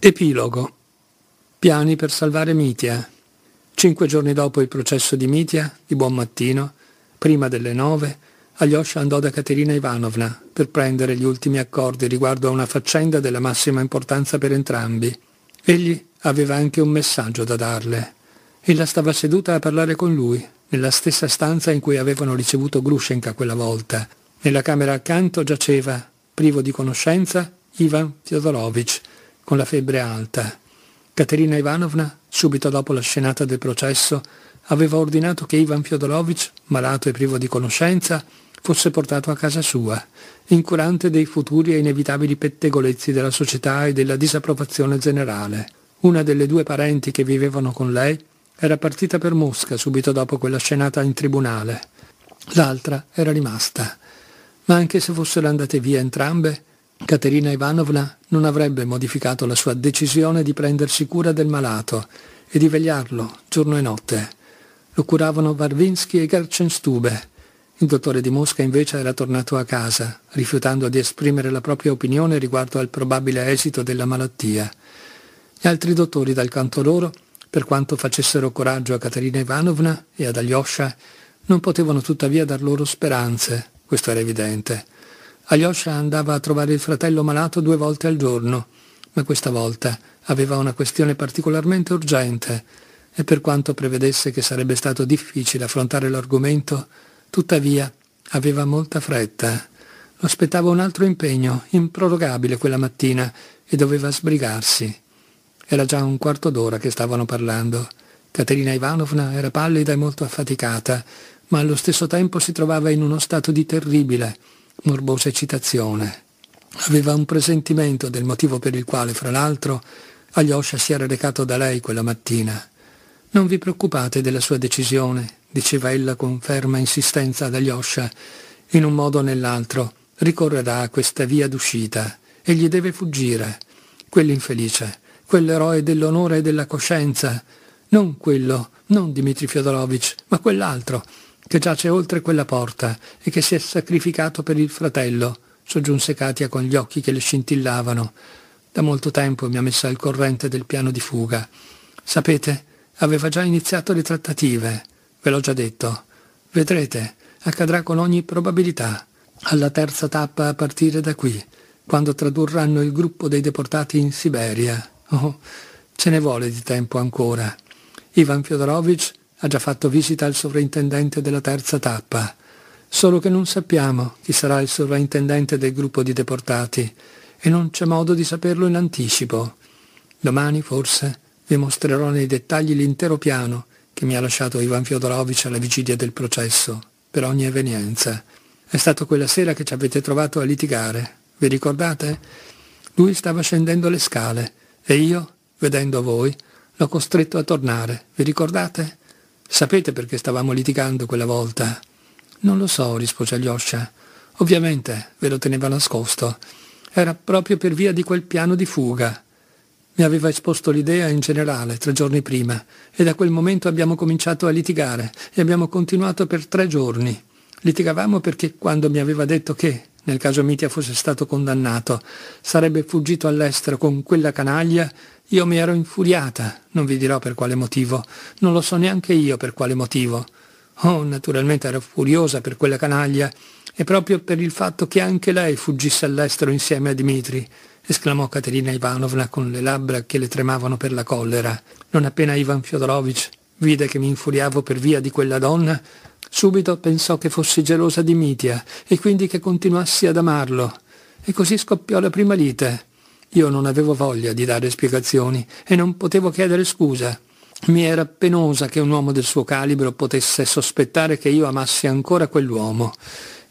Epilogo. Piani per salvare Mitia. Cinque giorni dopo il processo di Mitia, di buon mattino, prima delle nove, Alyosha andò da Caterina Ivanovna per prendere gli ultimi accordi riguardo a una faccenda della massima importanza per entrambi. Egli aveva anche un messaggio da darle. Ella stava seduta a parlare con lui, nella stessa stanza in cui avevano ricevuto Grushenka quella volta. Nella camera accanto giaceva, privo di conoscenza, Ivan Fyodorovich, con la febbre alta. Caterina Ivanovna, subito dopo la scenata del processo, aveva ordinato che Ivan Fyodorovich, malato e privo di conoscenza, fosse portato a casa sua, incurante dei futuri e inevitabili pettegolezzi della società e della disapprovazione generale. Una delle due parenti che vivevano con lei era partita per Mosca subito dopo quella scenata in tribunale. L'altra era rimasta. Ma anche se fossero andate via entrambe, Caterina Ivanovna non avrebbe modificato la sua decisione di prendersi cura del malato e di vegliarlo giorno e notte. Lo curavano Varvinsky e Garcenstube. Il dottore di Mosca invece era tornato a casa, rifiutando di esprimere la propria opinione riguardo al probabile esito della malattia. Gli altri dottori dal canto loro, per quanto facessero coraggio a Caterina Ivanovna e ad Alyosha, non potevano tuttavia dar loro speranze, questo era evidente. Alyosha andava a trovare il fratello malato due volte al giorno, ma questa volta aveva una questione particolarmente urgente e per quanto prevedesse che sarebbe stato difficile affrontare l'argomento, tuttavia aveva molta fretta. Lo aspettava un altro impegno, improrogabile quella mattina, e doveva sbrigarsi. Era già un quarto d'ora che stavano parlando. Caterina Ivanovna era pallida e molto affaticata, ma allo stesso tempo si trovava in uno stato di terribile, morbosa eccitazione. Aveva un presentimento del motivo per il quale, fra l'altro, Alyosha si era recato da lei quella mattina. Non vi preoccupate della sua decisione, diceva ella con ferma insistenza ad Alyosha. In un modo o nell'altro ricorrerà a questa via d'uscita. Egli deve fuggire. Quell'infelice, quell'eroe dell'onore e della coscienza. Non quello, non Dmitri Fiodorovich, ma quell'altro, che giace oltre quella porta e che si è sacrificato per il fratello, soggiunse Katia con gli occhi che le scintillavano. Da molto tempo mi ha messo al corrente del piano di fuga. Sapete, aveva già iniziato le trattative, ve l'ho già detto. Vedrete, accadrà con ogni probabilità. Alla terza tappa a partire da qui, quando tradurranno il gruppo dei deportati in Siberia. Oh, ce ne vuole di tempo ancora. Ivan Fyodorovich ha già fatto visita al sovrintendente della terza tappa, solo che non sappiamo chi sarà il sovrintendente del gruppo di deportati e non c'è modo di saperlo in anticipo. Domani, forse, vi mostrerò nei dettagli l'intero piano che mi ha lasciato Ivan Fiodorovich alla vigilia del processo, per ogni evenienza. È stato quella sera che ci avete trovato a litigare, vi ricordate? Lui stava scendendo le scale e io, vedendo voi, l'ho costretto a tornare, vi ricordate? Sapete perché stavamo litigando quella volta? Non lo so, rispose Alyosha. Ovviamente ve lo teneva nascosto. Era proprio per via di quel piano di fuga. Mi aveva esposto l'idea in generale tre giorni prima e da quel momento abbiamo cominciato a litigare e abbiamo continuato per tre giorni. Litigavamo perché quando mi aveva detto che, nel caso Mitia fosse stato condannato, sarebbe fuggito all'estero con quella canaglia, io mi ero infuriata, non vi dirò per quale motivo, non lo so neanche io per quale motivo. Oh, naturalmente ero furiosa per quella canaglia e proprio per il fatto che anche lei fuggisse all'estero insieme a Dimitri, esclamò Caterina Ivanovna con le labbra che le tremavano per la collera. Non appena Ivan Fyodorovich vide che mi infuriavo per via di quella donna, subito pensò che fossi gelosa di Mitia e quindi che continuassi ad amarlo. E così scoppiò la prima lite. Io non avevo voglia di dare spiegazioni e non potevo chiedere scusa. Mi era penosa che un uomo del suo calibro potesse sospettare che io amassi ancora quell'uomo.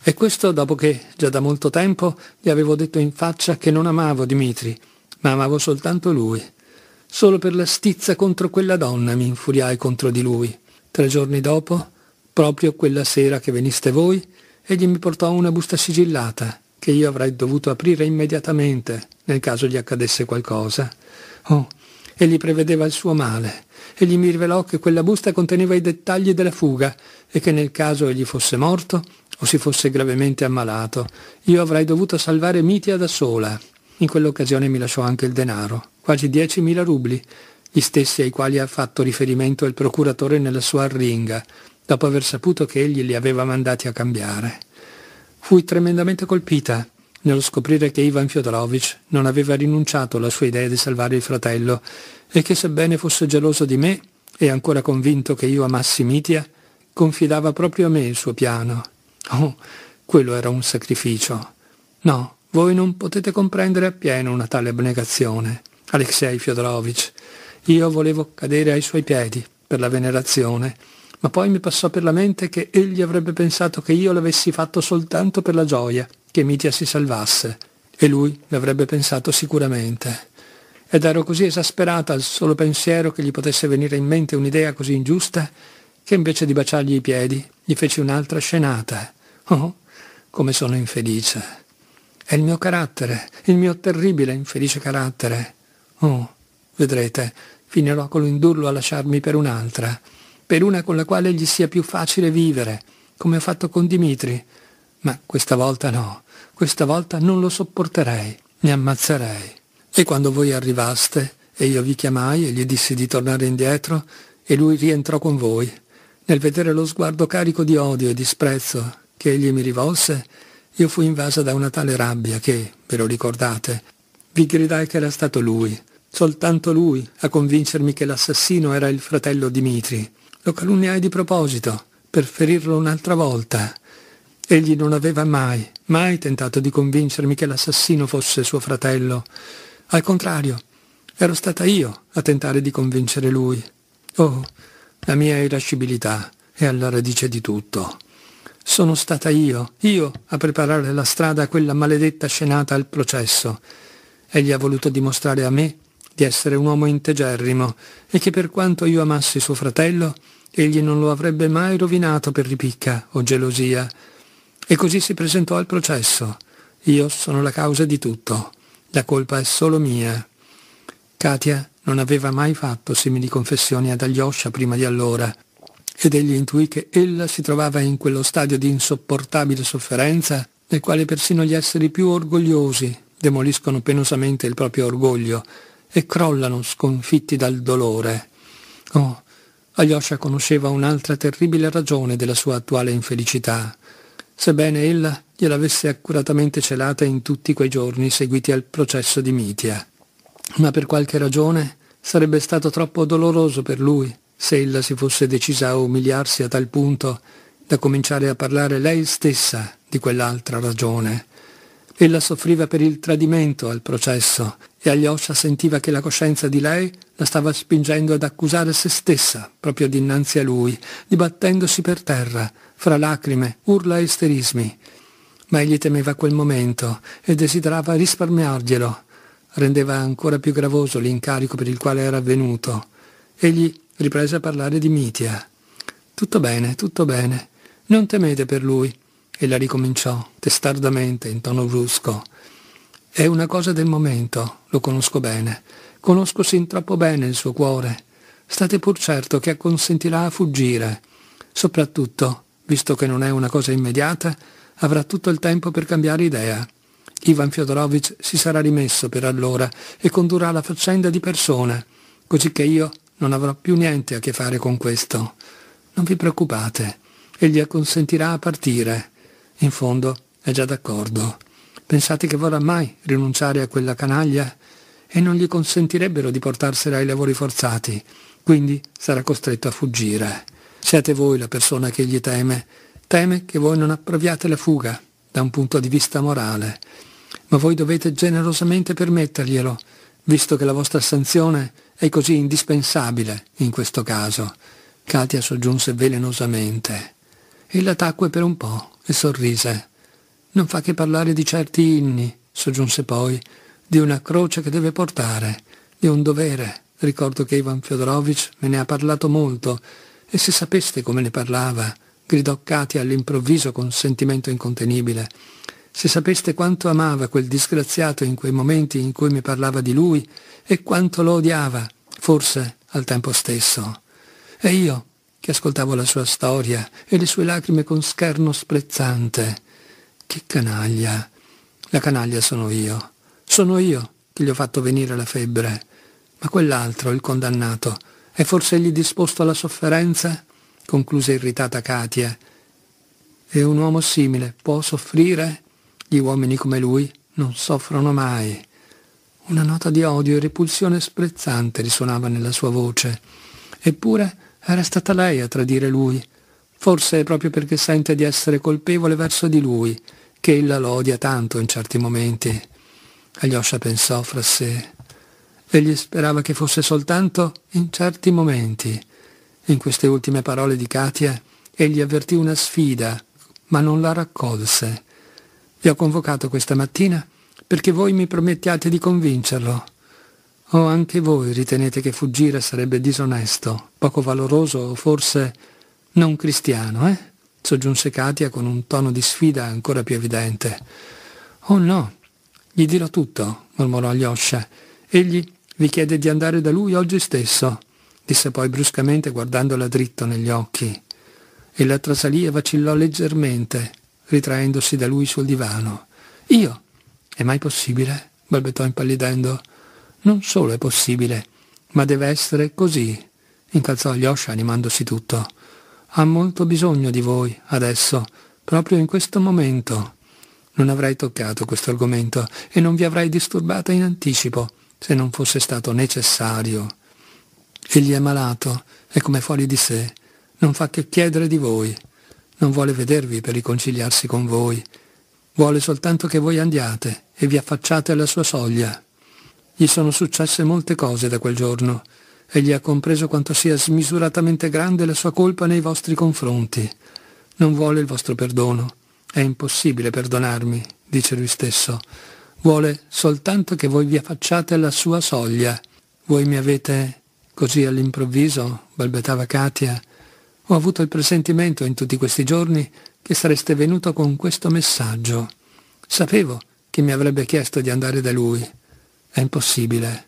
E questo dopo che, già da molto tempo, gli avevo detto in faccia che non amavo Dimitri, ma amavo soltanto lui. Solo per la stizza contro quella donna mi infuriai contro di lui. Tre giorni dopo, proprio quella sera che veniste voi, egli mi portò una busta sigillata, che io avrei dovuto aprire immediatamente, nel caso gli accadesse qualcosa. Oh, egli prevedeva il suo male, egli mi rivelò che quella busta conteneva i dettagli della fuga e che nel caso egli fosse morto o si fosse gravemente ammalato, io avrei dovuto salvare Mitia da sola. In quell'occasione mi lasciò anche il denaro, quasi 10.000 rubli, gli stessi ai quali ha fatto riferimento il procuratore nella sua arringa, dopo aver saputo che egli li aveva mandati a cambiare. Fui tremendamente colpita nello scoprire che Ivan Fyodorovich non aveva rinunciato alla sua idea di salvare il fratello e che sebbene fosse geloso di me e ancora convinto che io amassi Mitia, confidava proprio a me il suo piano. Oh, quello era un sacrificio. No, voi non potete comprendere appieno una tale abnegazione. Alexei Fyodorovich, io volevo cadere ai suoi piedi per la venerazione, ma poi mi passò per la mente che egli avrebbe pensato che io l'avessi fatto soltanto per la gioia che Mitia si salvasse, e lui l'avrebbe pensato sicuramente. Ed ero così esasperata al solo pensiero che gli potesse venire in mente un'idea così ingiusta, che invece di baciargli i piedi, gli feci un'altra scenata. Oh, come sono infelice. È il mio carattere, il mio terribile infelice carattere. Oh, vedrete, finirò con l'indurlo a lasciarmi per un'altra, per una con la quale gli sia più facile vivere, come ho fatto con Dimitri, ma questa volta no, questa volta non lo sopporterei, mi ammazzerei. E quando voi arrivaste, e io vi chiamai e gli dissi di tornare indietro, e lui rientrò con voi. Nel vedere lo sguardo carico di odio e disprezzo che egli mi rivolse, io fui invasa da una tale rabbia che, ve lo ricordate, vi gridai che era stato lui, soltanto lui, a convincermi che l'assassino era il fratello Dimitri. Lo calunniai di proposito, per ferirlo un'altra volta, Egli non aveva mai, mai tentato di convincermi che l'assassino fosse suo fratello. Al contrario, ero stata io a tentare di convincere lui. Oh, la mia irascibilità è alla radice di tutto. Sono stata io, io, a preparare la strada a quella maledetta scenata al processo. Egli ha voluto dimostrare a me di essere un uomo integerrimo e che per quanto io amassi suo fratello, egli non lo avrebbe mai rovinato per ripicca o gelosia. E così si presentò al processo. Io sono la causa di tutto. La colpa è solo mia. Katia non aveva mai fatto simili confessioni ad Alyosha prima di allora ed egli intuì che ella si trovava in quello stadio di insopportabile sofferenza nel quale persino gli esseri più orgogliosi demoliscono penosamente il proprio orgoglio e crollano sconfitti dal dolore. Oh, Alyosha conosceva un'altra terribile ragione della sua attuale infelicità sebbene ella gliel'avesse accuratamente celata in tutti quei giorni seguiti al processo di Mitia. Ma per qualche ragione sarebbe stato troppo doloroso per lui se ella si fosse decisa a umiliarsi a tal punto da cominciare a parlare lei stessa di quell'altra ragione. Ella soffriva per il tradimento al processo e Alyosha sentiva che la coscienza di lei la stava spingendo ad accusare se stessa proprio dinanzi a lui, dibattendosi per terra, fra lacrime, urla e sterismi. Ma egli temeva quel momento e desiderava risparmiarglielo. Rendeva ancora più gravoso l'incarico per il quale era avvenuto. Egli riprese a parlare di Mitia. Tutto bene, tutto bene. Non temete per lui. Ella ricominciò, testardamente, in tono brusco. È una cosa del momento, lo conosco bene. Conosco sin troppo bene il suo cuore. State pur certo che acconsentirà a fuggire. Soprattutto, visto che non è una cosa immediata, avrà tutto il tempo per cambiare idea. Ivan Fyodorovich si sarà rimesso per allora e condurrà la faccenda di persona, così che io non avrò più niente a che fare con questo. Non vi preoccupate, egli acconsentirà a partire. In fondo è già d'accordo. Pensate che vorrà mai rinunciare a quella canaglia? E non gli consentirebbero di portarsela ai lavori forzati, quindi sarà costretto a fuggire. Siate voi la persona che egli teme. Teme che voi non approviate la fuga da un punto di vista morale, ma voi dovete generosamente permetterglielo, visto che la vostra sanzione è così indispensabile in questo caso. Katia soggiunse velenosamente. Ella tacque per un po' e sorrise. Non fa che parlare di certi inni, soggiunse poi, di una croce che deve portare, di un dovere. Ricordo che Ivan Fyodorovich me ne ha parlato molto e se sapeste come ne parlava, gridò Katia all'improvviso con sentimento incontenibile, se sapeste quanto amava quel disgraziato in quei momenti in cui mi parlava di lui e quanto lo odiava, forse al tempo stesso. E io, che ascoltavo la sua storia e le sue lacrime con scherno sprezzante. Che canaglia. La canaglia sono io. Sono io che gli ho fatto venire la febbre. Ma quell'altro, il condannato, è forse egli disposto alla sofferenza? concluse irritata Katia. E un uomo simile può soffrire? Gli uomini come lui non soffrono mai. Una nota di odio e repulsione sprezzante risuonava nella sua voce. Eppure era stata lei a tradire lui. Forse è proprio perché sente di essere colpevole verso di lui che ella lo odia tanto in certi momenti. Alyosha pensò fra sé. Egli sperava che fosse soltanto in certi momenti. In queste ultime parole di Katia, egli avvertì una sfida, ma non la raccolse. Vi ho convocato questa mattina perché voi mi promettiate di convincerlo. O anche voi ritenete che fuggire sarebbe disonesto, poco valoroso o forse non cristiano, eh? soggiunse Katia con un tono di sfida ancora più evidente. Oh no, gli dirò tutto, mormorò Alyosha. Egli vi chiede di andare da lui oggi stesso, disse poi bruscamente guardandola dritto negli occhi. Ella trasalì e vacillò leggermente, ritraendosi da lui sul divano. Io? È mai possibile? balbettò impallidendo. Non solo è possibile, ma deve essere così, incalzò Alyosha animandosi tutto. Ha molto bisogno di voi, adesso, proprio in questo momento. Non avrei toccato questo argomento e non vi avrei disturbata in anticipo, se non fosse stato necessario. Egli è malato, è come fuori di sé, non fa che chiedere di voi, non vuole vedervi per riconciliarsi con voi, vuole soltanto che voi andiate e vi affacciate alla sua soglia. Gli sono successe molte cose da quel giorno, egli ha compreso quanto sia smisuratamente grande la sua colpa nei vostri confronti. Non vuole il vostro perdono, è impossibile perdonarmi, dice lui stesso, vuole soltanto che voi vi affacciate alla sua soglia. Voi mi avete, così all'improvviso, balbettava Katia, ho avuto il presentimento in tutti questi giorni che sareste venuto con questo messaggio. Sapevo che mi avrebbe chiesto di andare da lui. È impossibile.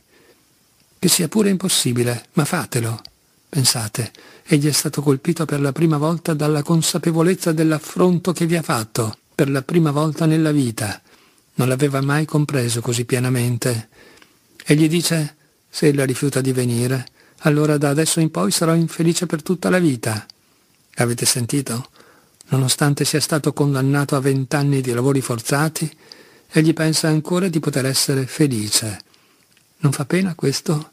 Che sia pure impossibile, ma fatelo. Pensate, egli è stato colpito per la prima volta dalla consapevolezza dell'affronto che vi ha fatto, per la prima volta nella vita non l'aveva mai compreso così pienamente. E gli dice, se ella rifiuta di venire, allora da adesso in poi sarò infelice per tutta la vita. Avete sentito? Nonostante sia stato condannato a vent'anni di lavori forzati, egli pensa ancora di poter essere felice. Non fa pena questo?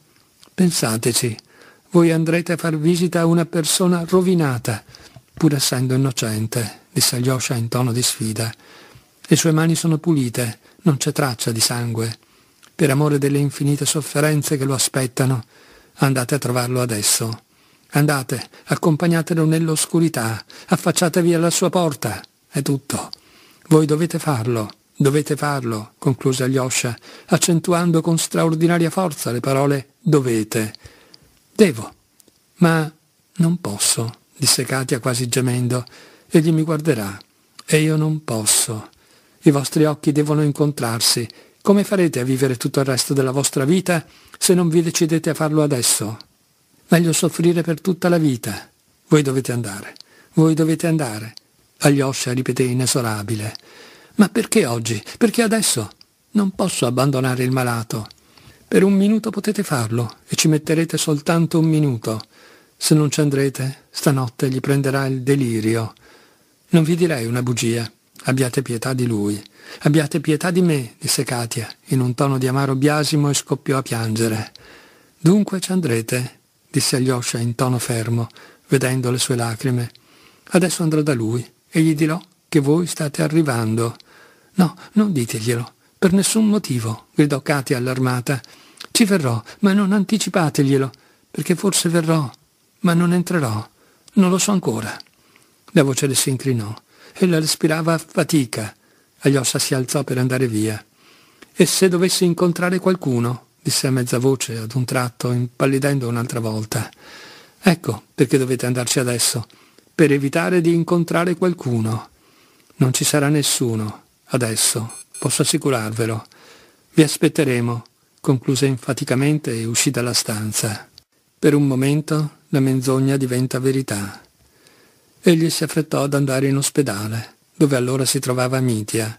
Pensateci, voi andrete a far visita a una persona rovinata, pur essendo innocente, disse Alyosha in tono di sfida. Le sue mani sono pulite, non c'è traccia di sangue. Per amore delle infinite sofferenze che lo aspettano, andate a trovarlo adesso. Andate, accompagnatelo nell'oscurità, affacciatevi alla sua porta. È tutto. Voi dovete farlo, dovete farlo, concluse Alyosha, accentuando con straordinaria forza le parole dovete. Devo, ma non posso, disse Katia quasi gemendo. Egli mi guarderà e io non posso. I vostri occhi devono incontrarsi. Come farete a vivere tutto il resto della vostra vita se non vi decidete a farlo adesso? Meglio soffrire per tutta la vita. Voi dovete andare. Voi dovete andare. Alyosha ripeté inesorabile. Ma perché oggi? Perché adesso? Non posso abbandonare il malato. Per un minuto potete farlo e ci metterete soltanto un minuto. Se non ci andrete, stanotte gli prenderà il delirio. Non vi direi una bugia. Abbiate pietà di lui. Abbiate pietà di me, disse Katia, in un tono di amaro biasimo e scoppiò a piangere. Dunque ci andrete, disse Alyosha in tono fermo, vedendo le sue lacrime. Adesso andrò da lui e gli dirò che voi state arrivando. No, non diteglielo, per nessun motivo, gridò Katia allarmata. Ci verrò, ma non anticipateglielo, perché forse verrò, ma non entrerò. Non lo so ancora. La voce le si incrinò. Ella respirava a fatica. Agliossa si alzò per andare via. E se dovesse incontrare qualcuno? disse a mezza voce ad un tratto, impallidendo un'altra volta. Ecco perché dovete andarci adesso, per evitare di incontrare qualcuno. Non ci sarà nessuno, adesso, posso assicurarvelo. Vi aspetteremo, concluse enfaticamente e uscì dalla stanza. Per un momento la menzogna diventa verità. Egli si affrettò ad andare in ospedale, dove allora si trovava Mitia.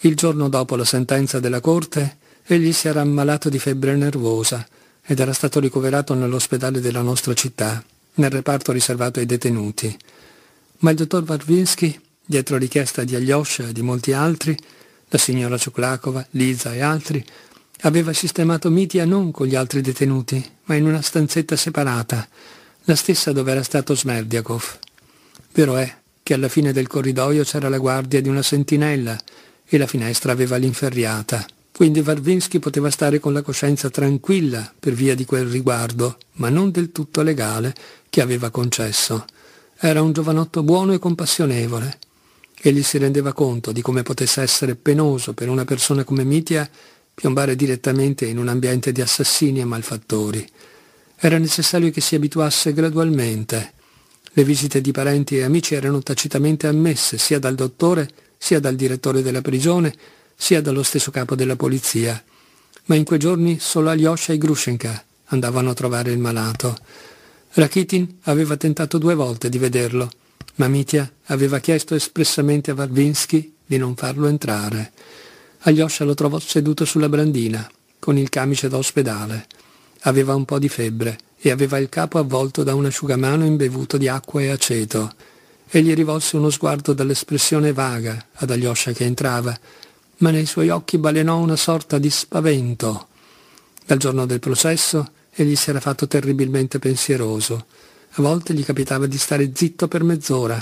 Il giorno dopo la sentenza della corte, egli si era ammalato di febbre nervosa ed era stato ricoverato nell'ospedale della nostra città, nel reparto riservato ai detenuti. Ma il dottor Varvinsky, dietro richiesta di Alyosha e di molti altri, la signora Ciuklakova, Liza e altri, aveva sistemato Mitia non con gli altri detenuti, ma in una stanzetta separata, la stessa dove era stato Smerdiakov. Vero è che alla fine del corridoio c'era la guardia di una sentinella e la finestra aveva l'inferriata. Quindi Varvinsky poteva stare con la coscienza tranquilla per via di quel riguardo, ma non del tutto legale, che aveva concesso. Era un giovanotto buono e compassionevole. Egli si rendeva conto di come potesse essere penoso per una persona come Mitia piombare direttamente in un ambiente di assassini e malfattori. Era necessario che si abituasse gradualmente le visite di parenti e amici erano tacitamente ammesse sia dal dottore, sia dal direttore della prigione, sia dallo stesso capo della polizia. Ma in quei giorni solo Alyosha e Grushenka andavano a trovare il malato. Rakitin aveva tentato due volte di vederlo, ma Mitya aveva chiesto espressamente a Varvinsky di non farlo entrare. Alyosha lo trovò seduto sulla brandina, con il camice d'ospedale. Aveva un po' di febbre e aveva il capo avvolto da un asciugamano imbevuto di acqua e aceto. Egli rivolse uno sguardo dall'espressione vaga ad Alyosha che entrava, ma nei suoi occhi balenò una sorta di spavento. Dal giorno del processo egli si era fatto terribilmente pensieroso. A volte gli capitava di stare zitto per mezz'ora,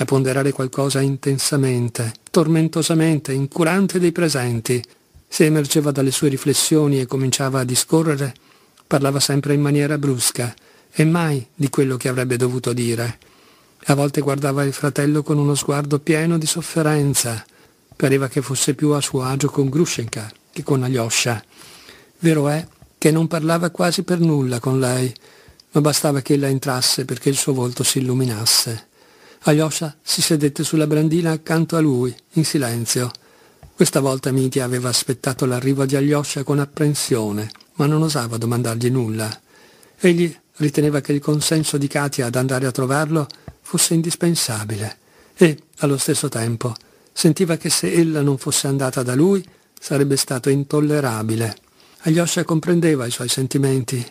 a ponderare qualcosa intensamente, tormentosamente, incurante dei presenti. Se emergeva dalle sue riflessioni e cominciava a discorrere, parlava sempre in maniera brusca e mai di quello che avrebbe dovuto dire. A volte guardava il fratello con uno sguardo pieno di sofferenza. Pareva che fosse più a suo agio con Grushenka che con Alyosha. Vero è che non parlava quasi per nulla con lei, ma bastava che ella entrasse perché il suo volto si illuminasse. Alyosha si sedette sulla brandina accanto a lui, in silenzio. Questa volta Mitya aveva aspettato l'arrivo di Alyosha con apprensione, ma non osava domandargli nulla. Egli riteneva che il consenso di Katia ad andare a trovarlo fosse indispensabile e, allo stesso tempo, sentiva che se ella non fosse andata da lui sarebbe stato intollerabile. Alyosha comprendeva i suoi sentimenti.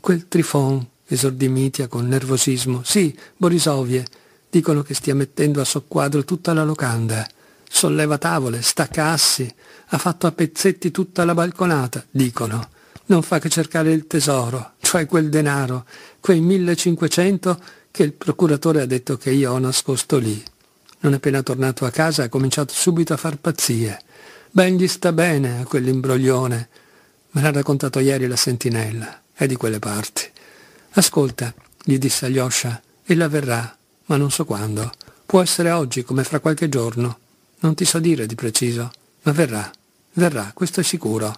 Quel trifon, esordì Mitia con nervosismo. Sì, Borisovie, dicono che stia mettendo a soqquadro tutta la locanda. Solleva tavole, stacca assi, ha fatto a pezzetti tutta la balconata, dicono non fa che cercare il tesoro, cioè quel denaro, quei 1500 che il procuratore ha detto che io ho nascosto lì. Non appena tornato a casa ha cominciato subito a far pazzie. Ben gli sta bene a quell'imbroglione. Me l'ha raccontato ieri la sentinella, è di quelle parti. Ascolta, gli disse Alyosha, ella verrà, ma non so quando. Può essere oggi, come fra qualche giorno. Non ti so dire di preciso, ma verrà, verrà, questo è sicuro.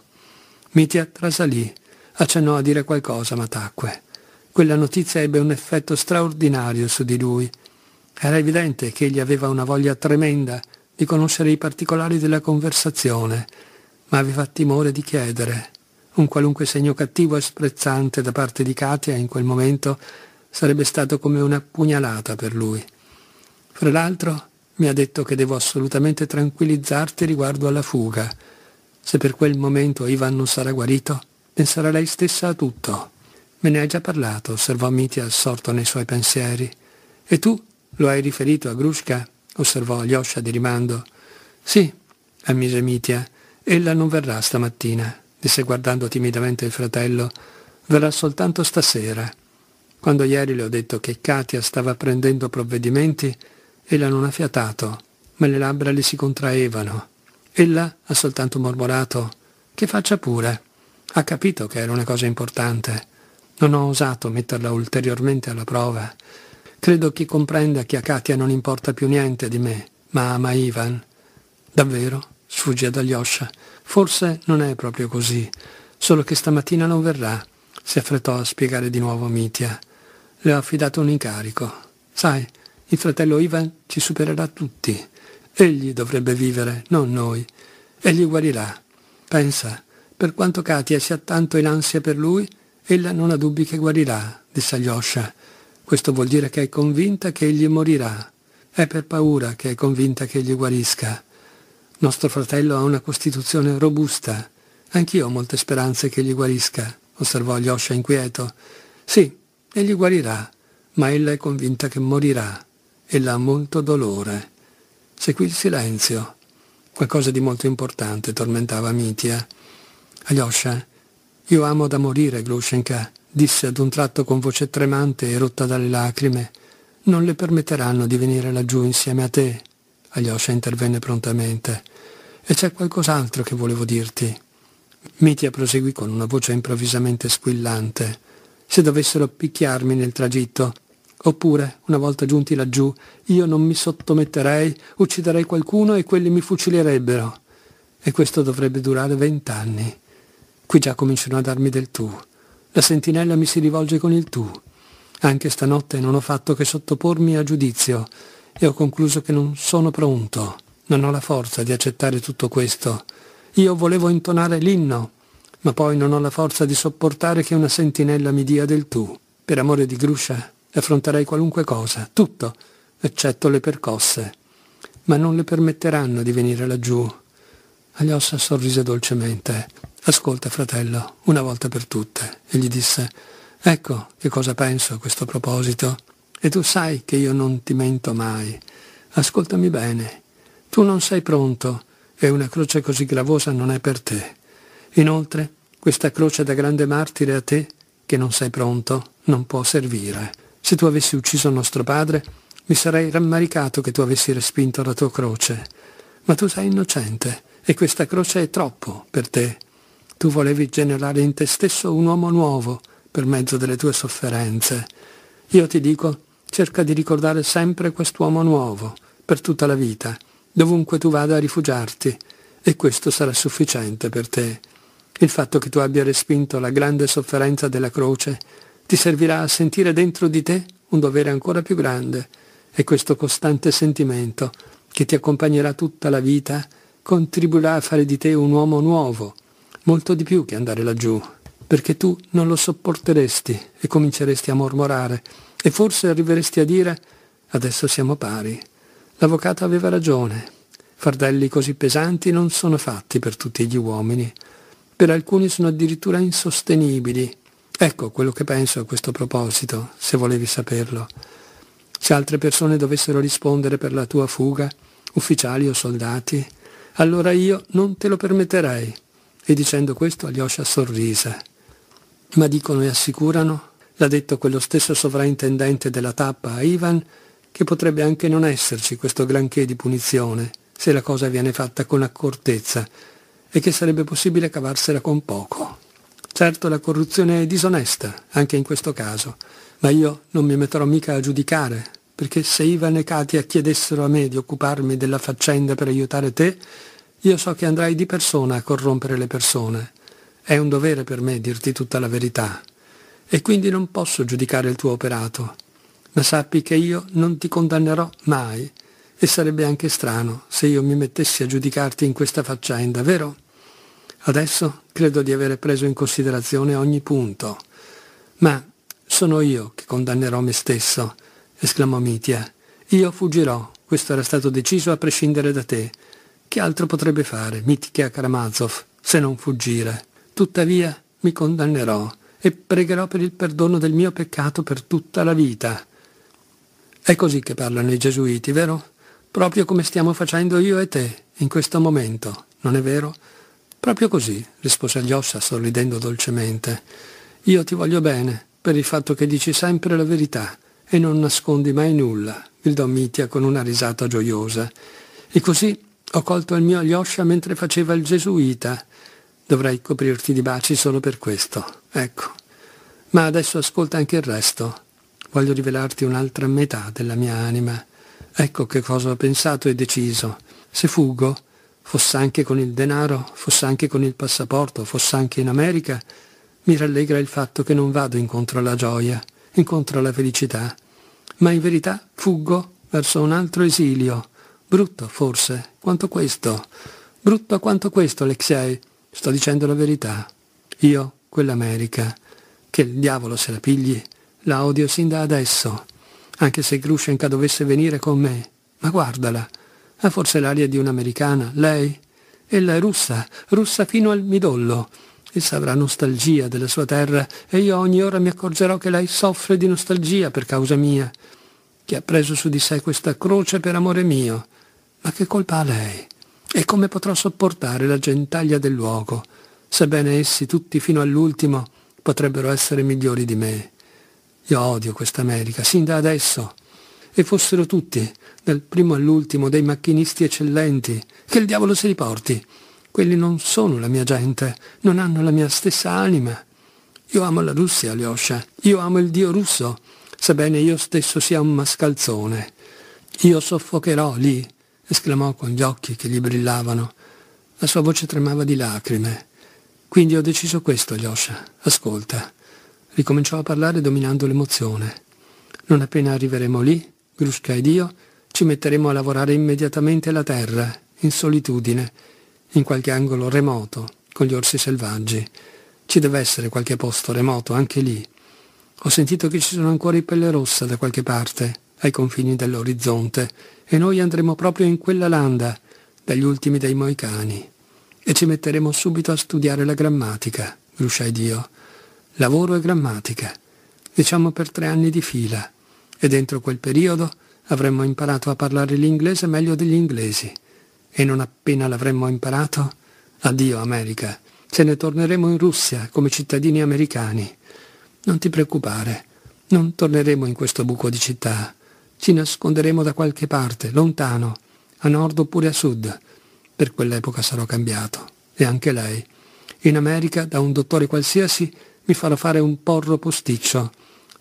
Mitia trasalì, accennò a dire qualcosa, ma tacque. Quella notizia ebbe un effetto straordinario su di lui. Era evidente che egli aveva una voglia tremenda di conoscere i particolari della conversazione, ma aveva timore di chiedere. Un qualunque segno cattivo e sprezzante da parte di Katia in quel momento sarebbe stato come una pugnalata per lui. Fra l'altro mi ha detto che devo assolutamente tranquillizzarti riguardo alla fuga, se per quel momento Ivan non sarà guarito, penserà lei stessa a tutto. Me ne hai già parlato, osservò Mitya assorto nei suoi pensieri. E tu lo hai riferito a Grushka? osservò Alyosha di rimando. Sì, ammise Mitya. Ella non verrà stamattina, disse guardando timidamente il fratello. Verrà soltanto stasera. Quando ieri le ho detto che Katia stava prendendo provvedimenti, ella non ha fiatato, ma le labbra le si contraevano. Ella ha soltanto mormorato che faccia pure. Ha capito che era una cosa importante. Non ho osato metterla ulteriormente alla prova. Credo chi comprenda che a Katia non importa più niente di me, ma ama Ivan. Davvero? sfugge ad Alyosha. Forse non è proprio così, solo che stamattina non verrà, si affrettò a spiegare di nuovo Mitia. Le ho affidato un incarico. Sai, il fratello Ivan ci supererà tutti. Egli dovrebbe vivere, non noi. Egli guarirà. Pensa, per quanto Katia sia tanto in ansia per lui, ella non ha dubbi che guarirà, disse Alyosha. Questo vuol dire che è convinta che egli morirà. È per paura che è convinta che egli guarisca. Nostro fratello ha una costituzione robusta. Anch'io ho molte speranze che egli guarisca, osservò Alyosha inquieto. Sì, egli guarirà, ma ella è convinta che morirà. Ella ha molto dolore. Seguì il silenzio. Qualcosa di molto importante tormentava Mitia. Alyosha, io amo da morire Glushenka, disse ad un tratto con voce tremante e rotta dalle lacrime. Non le permetteranno di venire laggiù insieme a te. Alyosha intervenne prontamente. E c'è qualcos'altro che volevo dirti. Mitia proseguì con una voce improvvisamente squillante. Se dovessero picchiarmi nel tragitto, Oppure, una volta giunti laggiù, io non mi sottometterei, ucciderei qualcuno e quelli mi fucilerebbero. E questo dovrebbe durare vent'anni. Qui già cominciano a darmi del tu. La sentinella mi si rivolge con il tu. Anche stanotte non ho fatto che sottopormi a giudizio e ho concluso che non sono pronto. Non ho la forza di accettare tutto questo. Io volevo intonare l'inno, ma poi non ho la forza di sopportare che una sentinella mi dia del tu. Per amore di Gruscia, affronterei qualunque cosa, tutto, eccetto le percosse. Ma non le permetteranno di venire laggiù. Agliossa sorrise dolcemente. Ascolta, fratello, una volta per tutte. E gli disse, ecco che cosa penso a questo proposito. E tu sai che io non ti mento mai. Ascoltami bene. Tu non sei pronto e una croce così gravosa non è per te. Inoltre, questa croce da grande martire a te, che non sei pronto, non può servire. Se tu avessi ucciso nostro padre, mi sarei rammaricato che tu avessi respinto la tua croce. Ma tu sei innocente e questa croce è troppo per te. Tu volevi generare in te stesso un uomo nuovo per mezzo delle tue sofferenze. Io ti dico, cerca di ricordare sempre quest'uomo nuovo, per tutta la vita, dovunque tu vada a rifugiarti, e questo sarà sufficiente per te. Il fatto che tu abbia respinto la grande sofferenza della croce ti servirà a sentire dentro di te un dovere ancora più grande e questo costante sentimento che ti accompagnerà tutta la vita contribuirà a fare di te un uomo nuovo, molto di più che andare laggiù, perché tu non lo sopporteresti e cominceresti a mormorare e forse arriveresti a dire adesso siamo pari. L'avvocato aveva ragione, fardelli così pesanti non sono fatti per tutti gli uomini, per alcuni sono addirittura insostenibili Ecco quello che penso a questo proposito, se volevi saperlo. Se altre persone dovessero rispondere per la tua fuga, ufficiali o soldati, allora io non te lo permetterei. E dicendo questo Alyosha sorrise. Ma dicono e assicurano, l'ha detto quello stesso sovraintendente della tappa a Ivan, che potrebbe anche non esserci questo granché di punizione, se la cosa viene fatta con accortezza, e che sarebbe possibile cavarsela con poco. Certo la corruzione è disonesta, anche in questo caso, ma io non mi metterò mica a giudicare, perché se Ivan e Katia chiedessero a me di occuparmi della faccenda per aiutare te, io so che andrai di persona a corrompere le persone. È un dovere per me dirti tutta la verità. E quindi non posso giudicare il tuo operato. Ma sappi che io non ti condannerò mai. E sarebbe anche strano se io mi mettessi a giudicarti in questa faccenda, vero? Adesso credo di aver preso in considerazione ogni punto. Ma sono io che condannerò me stesso, esclamò Mitia. Io fuggirò, questo era stato deciso a prescindere da te. Che altro potrebbe fare Mitia Karamazov se non fuggire? Tuttavia mi condannerò e pregherò per il perdono del mio peccato per tutta la vita. È così che parlano i gesuiti, vero? Proprio come stiamo facendo io e te in questo momento, non è vero? Proprio così, rispose agli ossa sorridendo dolcemente. Io ti voglio bene, per il fatto che dici sempre la verità e non nascondi mai nulla, gridò Mitia con una risata gioiosa. E così ho colto il mio Alyosha mentre faceva il gesuita. Dovrei coprirti di baci solo per questo. Ecco. Ma adesso ascolta anche il resto. Voglio rivelarti un'altra metà della mia anima. Ecco che cosa ho pensato e deciso. Se fuggo, fosse anche con il denaro, fosse anche con il passaporto, fosse anche in America, mi rallegra il fatto che non vado incontro alla gioia, incontro alla felicità, ma in verità fuggo verso un altro esilio, brutto forse, quanto questo, brutto quanto questo, Alexei, sto dicendo la verità. Io, quell'America, che il diavolo se la pigli, la odio sin da adesso, anche se Grushenka dovesse venire con me, ma guardala, ha forse l'aria di un'americana, lei? Ella è russa, russa fino al midollo. Essa avrà nostalgia della sua terra e io ogni ora mi accorgerò che lei soffre di nostalgia per causa mia, che ha preso su di sé questa croce per amore mio. Ma che colpa ha lei? E come potrò sopportare la gentaglia del luogo, sebbene essi tutti fino all'ultimo potrebbero essere migliori di me? Io odio questa America, sin da adesso. E fossero tutti, dal primo all'ultimo, dei macchinisti eccellenti, che il diavolo si riporti. Quelli non sono la mia gente, non hanno la mia stessa anima. Io amo la Russia, Alyosha, io amo il dio russo, sebbene io stesso sia un mascalzone. Io soffocherò lì, esclamò con gli occhi che gli brillavano. La sua voce tremava di lacrime. Quindi ho deciso questo, Alyosha, ascolta. Ricominciò a parlare dominando l'emozione. Non appena arriveremo lì, Grushka ed io, ci metteremo a lavorare immediatamente la terra, in solitudine, in qualche angolo remoto, con gli orsi selvaggi. Ci deve essere qualche posto remoto anche lì. Ho sentito che ci sono ancora i pelle rossa da qualche parte, ai confini dell'orizzonte, e noi andremo proprio in quella landa, dagli ultimi dei Moicani. E ci metteremo subito a studiare la grammatica, grusciai io. Lavoro e grammatica. Diciamo per tre anni di fila. E dentro quel periodo avremmo imparato a parlare l'inglese meglio degli inglesi. E non appena l'avremmo imparato, addio America, se ne torneremo in Russia come cittadini americani. Non ti preoccupare, non torneremo in questo buco di città. Ci nasconderemo da qualche parte, lontano, a nord oppure a sud. Per quell'epoca sarò cambiato. E anche lei. In America, da un dottore qualsiasi, mi farò fare un porro posticcio.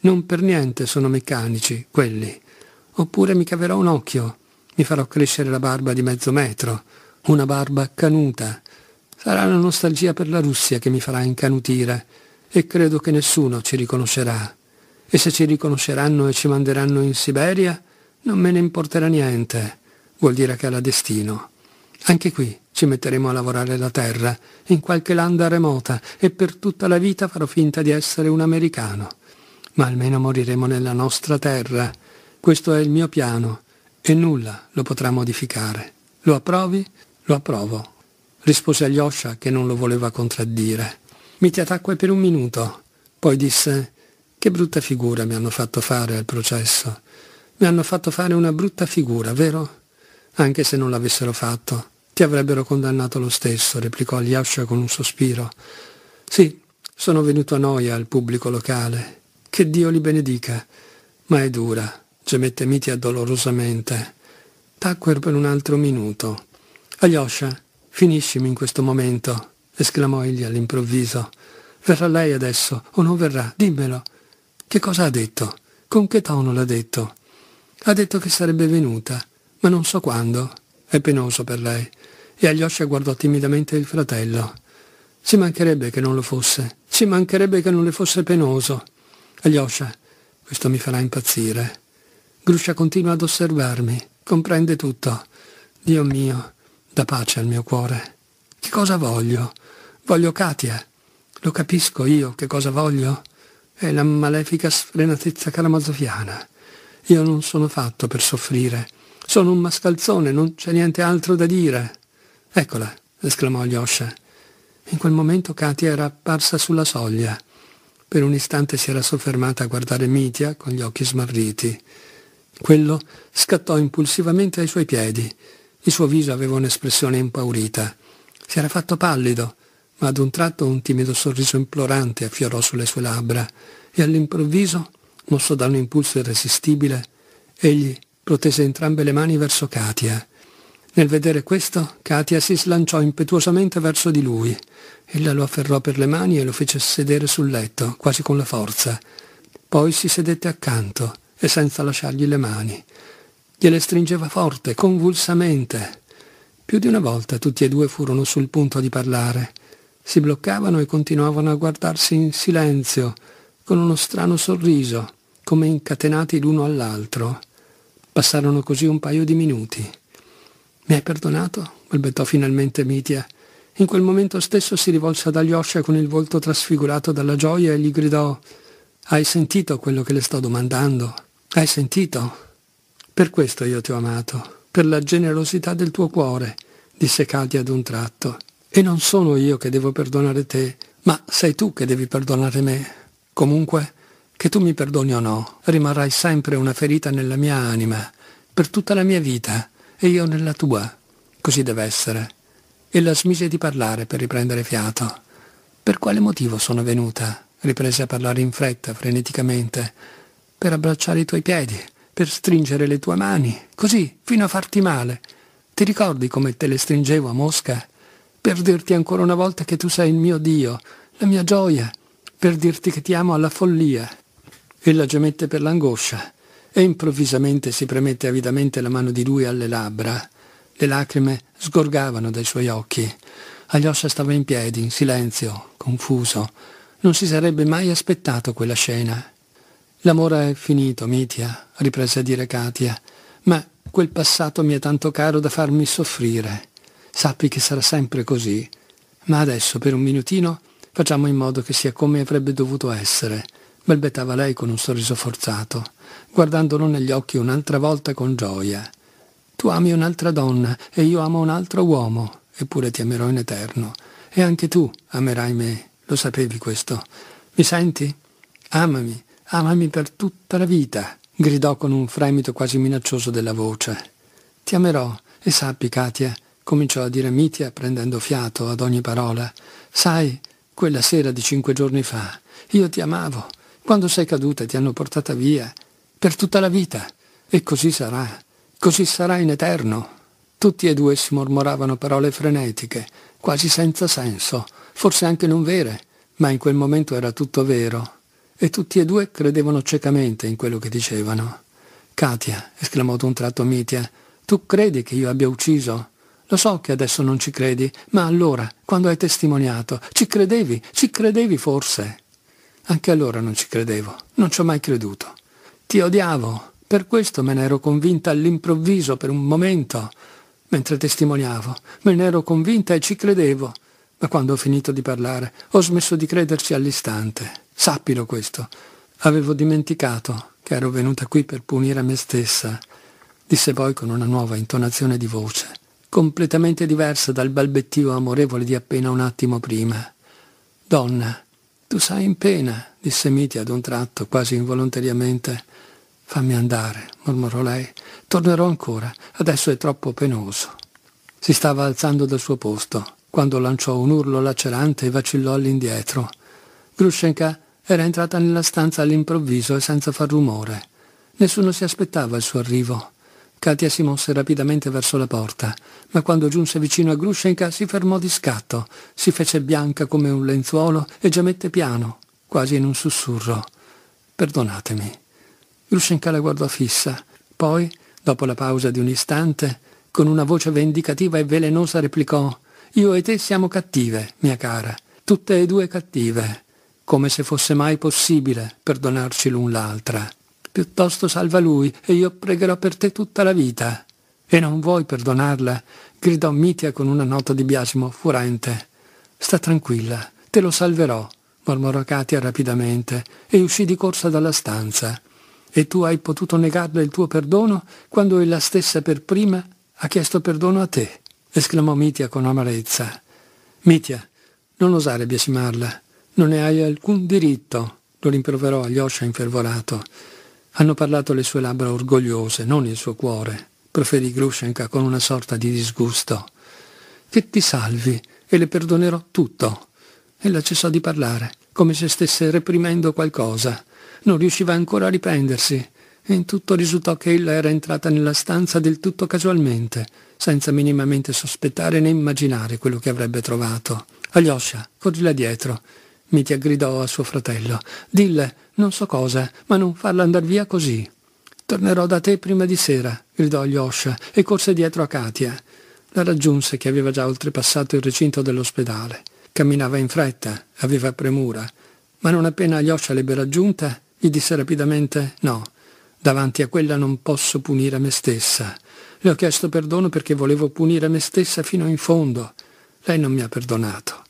Non per niente sono meccanici, quelli oppure mi caverò un occhio, mi farò crescere la barba di mezzo metro, una barba canuta. Sarà la nostalgia per la Russia che mi farà incanutire e credo che nessuno ci riconoscerà. E se ci riconosceranno e ci manderanno in Siberia, non me ne importerà niente. Vuol dire che alla destino. Anche qui ci metteremo a lavorare la terra, in qualche landa remota, e per tutta la vita farò finta di essere un americano. Ma almeno moriremo nella nostra terra questo è il mio piano e nulla lo potrà modificare. Lo approvi? Lo approvo, rispose Alyosha che non lo voleva contraddire. Mi ti attacque per un minuto, poi disse che brutta figura mi hanno fatto fare al processo. Mi hanno fatto fare una brutta figura, vero? Anche se non l'avessero fatto, ti avrebbero condannato lo stesso, replicò Alyosha con un sospiro. Sì, sono venuto a noia al pubblico locale. Che Dio li benedica, ma è dura gemette Mitya dolorosamente. Tacquero per un altro minuto. Alyosha, finiscimi in questo momento, esclamò egli all'improvviso. Verrà lei adesso o non verrà? Dimmelo. Che cosa ha detto? Con che tono l'ha detto? Ha detto che sarebbe venuta, ma non so quando. È penoso per lei. E Alyosha guardò timidamente il fratello. Ci mancherebbe che non lo fosse. Ci mancherebbe che non le fosse penoso. Alyosha, questo mi farà impazzire. Gruscia continua ad osservarmi, comprende tutto. Dio mio, da pace al mio cuore. Che cosa voglio? Voglio Katia. Lo capisco io che cosa voglio? È la malefica sfrenatezza caramazofiana. Io non sono fatto per soffrire. Sono un mascalzone, non c'è niente altro da dire. Eccola, esclamò Alyosha. In quel momento Katia era apparsa sulla soglia. Per un istante si era soffermata a guardare Mitia con gli occhi smarriti. Quello scattò impulsivamente ai suoi piedi. Il suo viso aveva un'espressione impaurita. Si era fatto pallido, ma ad un tratto un timido sorriso implorante affiorò sulle sue labbra e all'improvviso, mosso da un impulso irresistibile, egli protese entrambe le mani verso Katia. Nel vedere questo, Katia si slanciò impetuosamente verso di lui. Ella lo afferrò per le mani e lo fece sedere sul letto, quasi con la forza. Poi si sedette accanto e senza lasciargli le mani. Gliele stringeva forte, convulsamente. Più di una volta tutti e due furono sul punto di parlare. Si bloccavano e continuavano a guardarsi in silenzio, con uno strano sorriso, come incatenati l'uno all'altro. Passarono così un paio di minuti. Mi hai perdonato? balbettò finalmente Mitia. In quel momento stesso si rivolse ad Alyosha con il volto trasfigurato dalla gioia e gli gridò Hai sentito quello che le sto domandando? Hai sentito? Per questo io ti ho amato, per la generosità del tuo cuore, disse Cadi ad un tratto. E non sono io che devo perdonare te, ma sei tu che devi perdonare me. Comunque, che tu mi perdoni o no, rimarrai sempre una ferita nella mia anima, per tutta la mia vita, e io nella tua. Così deve essere. Ella smise di parlare per riprendere fiato. Per quale motivo sono venuta? riprese a parlare in fretta, freneticamente per abbracciare i tuoi piedi, per stringere le tue mani, così, fino a farti male. Ti ricordi come te le stringevo a Mosca? Per dirti ancora una volta che tu sei il mio Dio, la mia gioia, per dirti che ti amo alla follia. Ella gemette per l'angoscia e improvvisamente si premette avidamente la mano di lui alle labbra. Le lacrime sgorgavano dai suoi occhi. Alyosha stava in piedi, in silenzio, confuso. Non si sarebbe mai aspettato quella scena. L'amore è finito, Mitia, riprese a dire Katia, ma quel passato mi è tanto caro da farmi soffrire. Sappi che sarà sempre così. Ma adesso, per un minutino, facciamo in modo che sia come avrebbe dovuto essere, balbettava lei con un sorriso forzato, guardandolo negli occhi un'altra volta con gioia. Tu ami un'altra donna e io amo un altro uomo, eppure ti amerò in eterno. E anche tu amerai me, lo sapevi questo. Mi senti? Amami, Amami per tutta la vita, gridò con un fremito quasi minaccioso della voce. Ti amerò, e sappi, Katia, cominciò a dire Mitia prendendo fiato ad ogni parola. Sai, quella sera di cinque giorni fa, io ti amavo. Quando sei caduta ti hanno portata via, per tutta la vita. E così sarà, così sarà in eterno. Tutti e due si mormoravano parole frenetiche, quasi senza senso, forse anche non vere, ma in quel momento era tutto vero e tutti e due credevano ciecamente in quello che dicevano. Katia, esclamò d'un tratto Mitia, tu credi che io abbia ucciso? Lo so che adesso non ci credi, ma allora, quando hai testimoniato, ci credevi, ci credevi forse? Anche allora non ci credevo, non ci ho mai creduto. Ti odiavo, per questo me ne ero convinta all'improvviso per un momento, mentre testimoniavo, me ne ero convinta e ci credevo, ma quando ho finito di parlare ho smesso di crederci all'istante. Sappilo questo. Avevo dimenticato che ero venuta qui per punire me stessa, disse poi con una nuova intonazione di voce, completamente diversa dal balbettio amorevole di appena un attimo prima. Donna, tu sei in pena, disse Miti ad un tratto, quasi involontariamente. Fammi andare, mormorò lei. Tornerò ancora. Adesso è troppo penoso. Si stava alzando dal suo posto, quando lanciò un urlo lacerante e vacillò all'indietro. Grushenka era entrata nella stanza all'improvviso e senza far rumore. Nessuno si aspettava il suo arrivo. Katia si mosse rapidamente verso la porta, ma quando giunse vicino a Grushenka si fermò di scatto, si fece bianca come un lenzuolo e gemette piano, quasi in un sussurro. Perdonatemi. Grushenka la guardò fissa, poi, dopo la pausa di un istante, con una voce vendicativa e velenosa replicò Io e te siamo cattive, mia cara, tutte e due cattive come se fosse mai possibile perdonarci l'un l'altra. Piuttosto salva lui e io pregherò per te tutta la vita. E non vuoi perdonarla? gridò Mitia con una nota di biasimo furente. Sta tranquilla, te lo salverò, mormorò Katia rapidamente e uscì di corsa dalla stanza. E tu hai potuto negarle il tuo perdono quando ella stessa per prima ha chiesto perdono a te, esclamò Mitia con amarezza. Mitia, non osare biasimarla. Non ne hai alcun diritto, lo rimproverò agli Alyosha infervorato. Hanno parlato le sue labbra orgogliose, non il suo cuore, proferì Grushenka con una sorta di disgusto. Che ti salvi e le perdonerò tutto. Ella cessò di parlare, come se stesse reprimendo qualcosa. Non riusciva ancora a riprendersi. E in tutto risultò che ella era entrata nella stanza del tutto casualmente, senza minimamente sospettare né immaginare quello che avrebbe trovato. Alyosha, corri là dietro Mitia gridò a suo fratello. Dille, non so cosa, ma non farla andare via così. Tornerò da te prima di sera, gridò Yosha e corse dietro a Katia. La raggiunse che aveva già oltrepassato il recinto dell'ospedale. Camminava in fretta, aveva premura, ma non appena Yosha l'ebbe raggiunta, gli disse rapidamente no, davanti a quella non posso punire me stessa. Le ho chiesto perdono perché volevo punire me stessa fino in fondo. Lei non mi ha perdonato.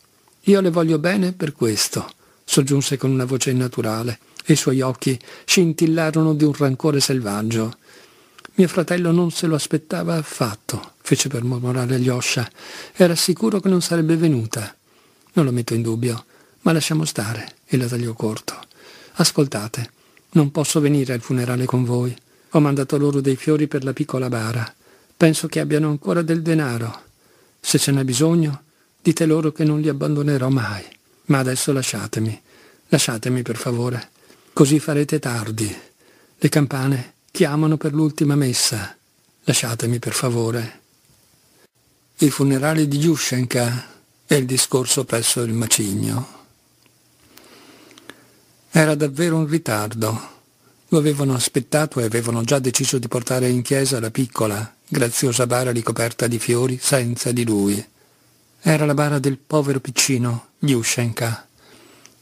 Io le voglio bene per questo, soggiunse con una voce innaturale, e i suoi occhi scintillarono di un rancore selvaggio. Mio fratello non se lo aspettava affatto, fece per mormorare Lyosha. Era sicuro che non sarebbe venuta. Non lo metto in dubbio, ma lasciamo stare, e la tagliò corto. Ascoltate, non posso venire al funerale con voi. Ho mandato loro dei fiori per la piccola bara. Penso che abbiano ancora del denaro. Se ce n'è bisogno, Dite loro che non li abbandonerò mai. Ma adesso lasciatemi. Lasciatemi, per favore. Così farete tardi. Le campane chiamano per l'ultima messa. Lasciatemi, per favore. Il funerale di Giushenka e il discorso presso il macigno. Era davvero un ritardo. Lo avevano aspettato e avevano già deciso di portare in chiesa la piccola, graziosa bara ricoperta di fiori senza di lui. Era la bara del povero piccino, Yushenka.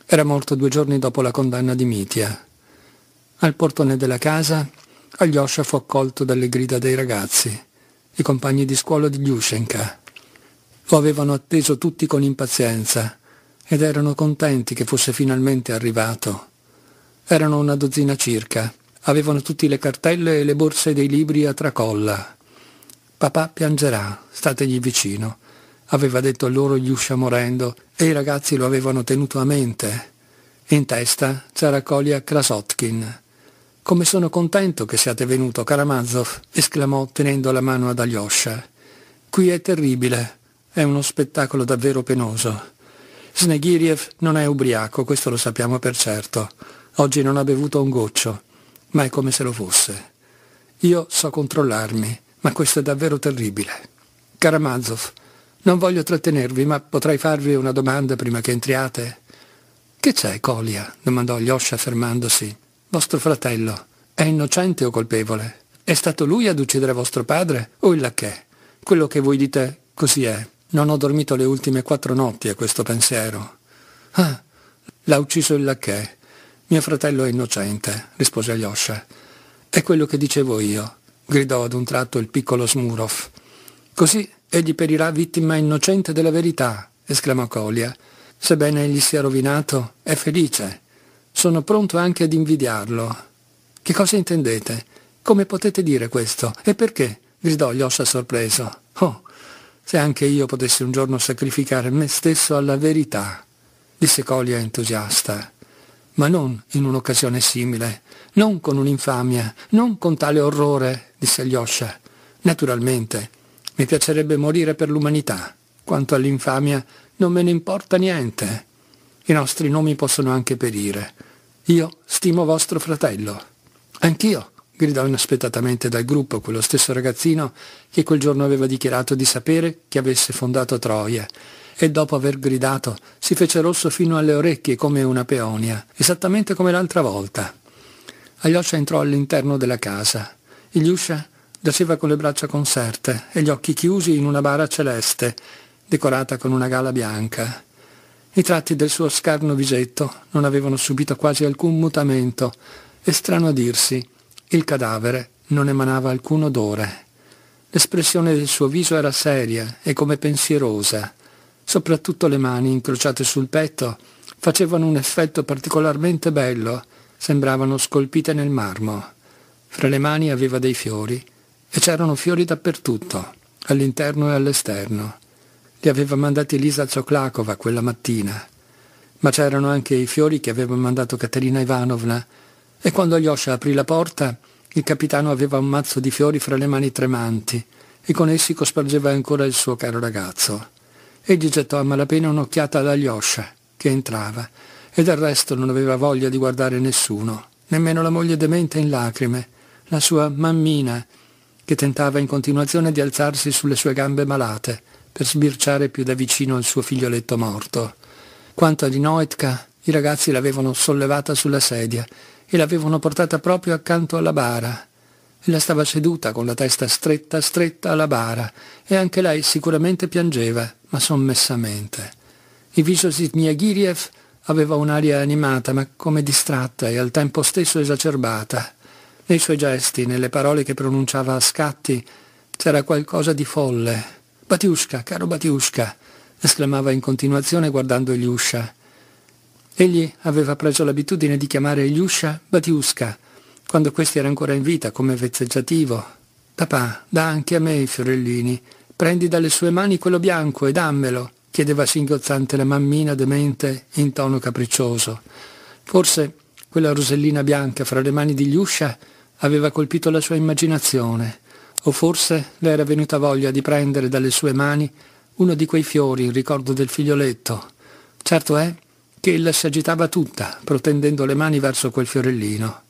Era morto due giorni dopo la condanna di Mitia. Al portone della casa, Alyosha fu accolto dalle grida dei ragazzi, i compagni di scuola di Yushenka. Lo avevano atteso tutti con impazienza ed erano contenti che fosse finalmente arrivato. Erano una dozzina circa, avevano tutti le cartelle e le borse dei libri a tracolla. Papà piangerà, stategli vicino aveva detto loro gli uscia morendo e i ragazzi lo avevano tenuto a mente. In testa c'era Kolia Krasotkin. Come sono contento che siate venuto, Karamazov, esclamò tenendo la mano ad Alyosha. Qui è terribile, è uno spettacolo davvero penoso. Snegiriev non è ubriaco, questo lo sappiamo per certo. Oggi non ha bevuto un goccio, ma è come se lo fosse. Io so controllarmi, ma questo è davvero terribile. Karamazov, non voglio trattenervi, ma potrei farvi una domanda prima che entriate? Che c'è, Colia? domandò Yosha fermandosi. Vostro fratello è innocente o colpevole? È stato lui ad uccidere vostro padre o il lacchè? Quello che voi dite così è. Non ho dormito le ultime quattro notti a questo pensiero. Ah, l'ha ucciso il lacchè. Mio fratello è innocente, rispose Yosha. È quello che dicevo io, gridò ad un tratto il piccolo Smurov. Così egli perirà vittima innocente della verità, esclamò Colia. Sebbene egli sia rovinato, è felice. Sono pronto anche ad invidiarlo. Che cosa intendete? Come potete dire questo? E perché? gridò Yossa sorpreso. Oh, se anche io potessi un giorno sacrificare me stesso alla verità, disse Colia entusiasta. Ma non in un'occasione simile, non con un'infamia, non con tale orrore, disse Lyosha. Naturalmente, mi piacerebbe morire per l'umanità. Quanto all'infamia, non me ne importa niente. I nostri nomi possono anche perire. Io stimo vostro fratello. Anch'io, gridò inaspettatamente dal gruppo quello stesso ragazzino che quel giorno aveva dichiarato di sapere chi avesse fondato Troia e dopo aver gridato si fece rosso fino alle orecchie come una peonia, esattamente come l'altra volta. Alyosha entrò all'interno della casa. Ilyusha giaceva con le braccia conserte e gli occhi chiusi in una bara celeste, decorata con una gala bianca. I tratti del suo scarno visetto non avevano subito quasi alcun mutamento e, strano a dirsi, il cadavere non emanava alcun odore. L'espressione del suo viso era seria e come pensierosa. Soprattutto le mani incrociate sul petto facevano un effetto particolarmente bello, sembravano scolpite nel marmo. Fra le mani aveva dei fiori e c'erano fiori dappertutto, all'interno e all'esterno. Li aveva mandati Lisa Zoclakova quella mattina, ma c'erano anche i fiori che aveva mandato Caterina Ivanovna, e quando Alyosha aprì la porta, il capitano aveva un mazzo di fiori fra le mani tremanti, e con essi cospargeva ancora il suo caro ragazzo. Egli gettò a malapena un'occhiata ad Alyosha, che entrava, e del resto non aveva voglia di guardare nessuno, nemmeno la moglie demente in lacrime, la sua mammina, che tentava in continuazione di alzarsi sulle sue gambe malate per sbirciare più da vicino il suo figlioletto morto. Quanto a Inoitka, i ragazzi l'avevano sollevata sulla sedia e l'avevano portata proprio accanto alla bara. Ella stava seduta con la testa stretta stretta alla bara e anche lei sicuramente piangeva, ma sommessamente. Il viso di Sitniagiriev aveva un'aria animata ma come distratta e al tempo stesso esacerbata. Nei suoi gesti, nelle parole che pronunciava a scatti, c'era qualcosa di folle. Batiusca, caro Batiusca, esclamava in continuazione guardando Ilyusha. Egli aveva preso l'abitudine di chiamare Ilyusha Batiusca, quando questi era ancora in vita, come vezzeggiativo. Papà, dà anche a me i fiorellini. Prendi dalle sue mani quello bianco e dammelo, chiedeva singhiozzante la mammina demente in tono capriccioso. Forse quella rosellina bianca fra le mani di Ilyusha aveva colpito la sua immaginazione, o forse le era venuta voglia di prendere dalle sue mani uno di quei fiori in ricordo del figlioletto. Certo è che ella si agitava tutta, protendendo le mani verso quel fiorellino.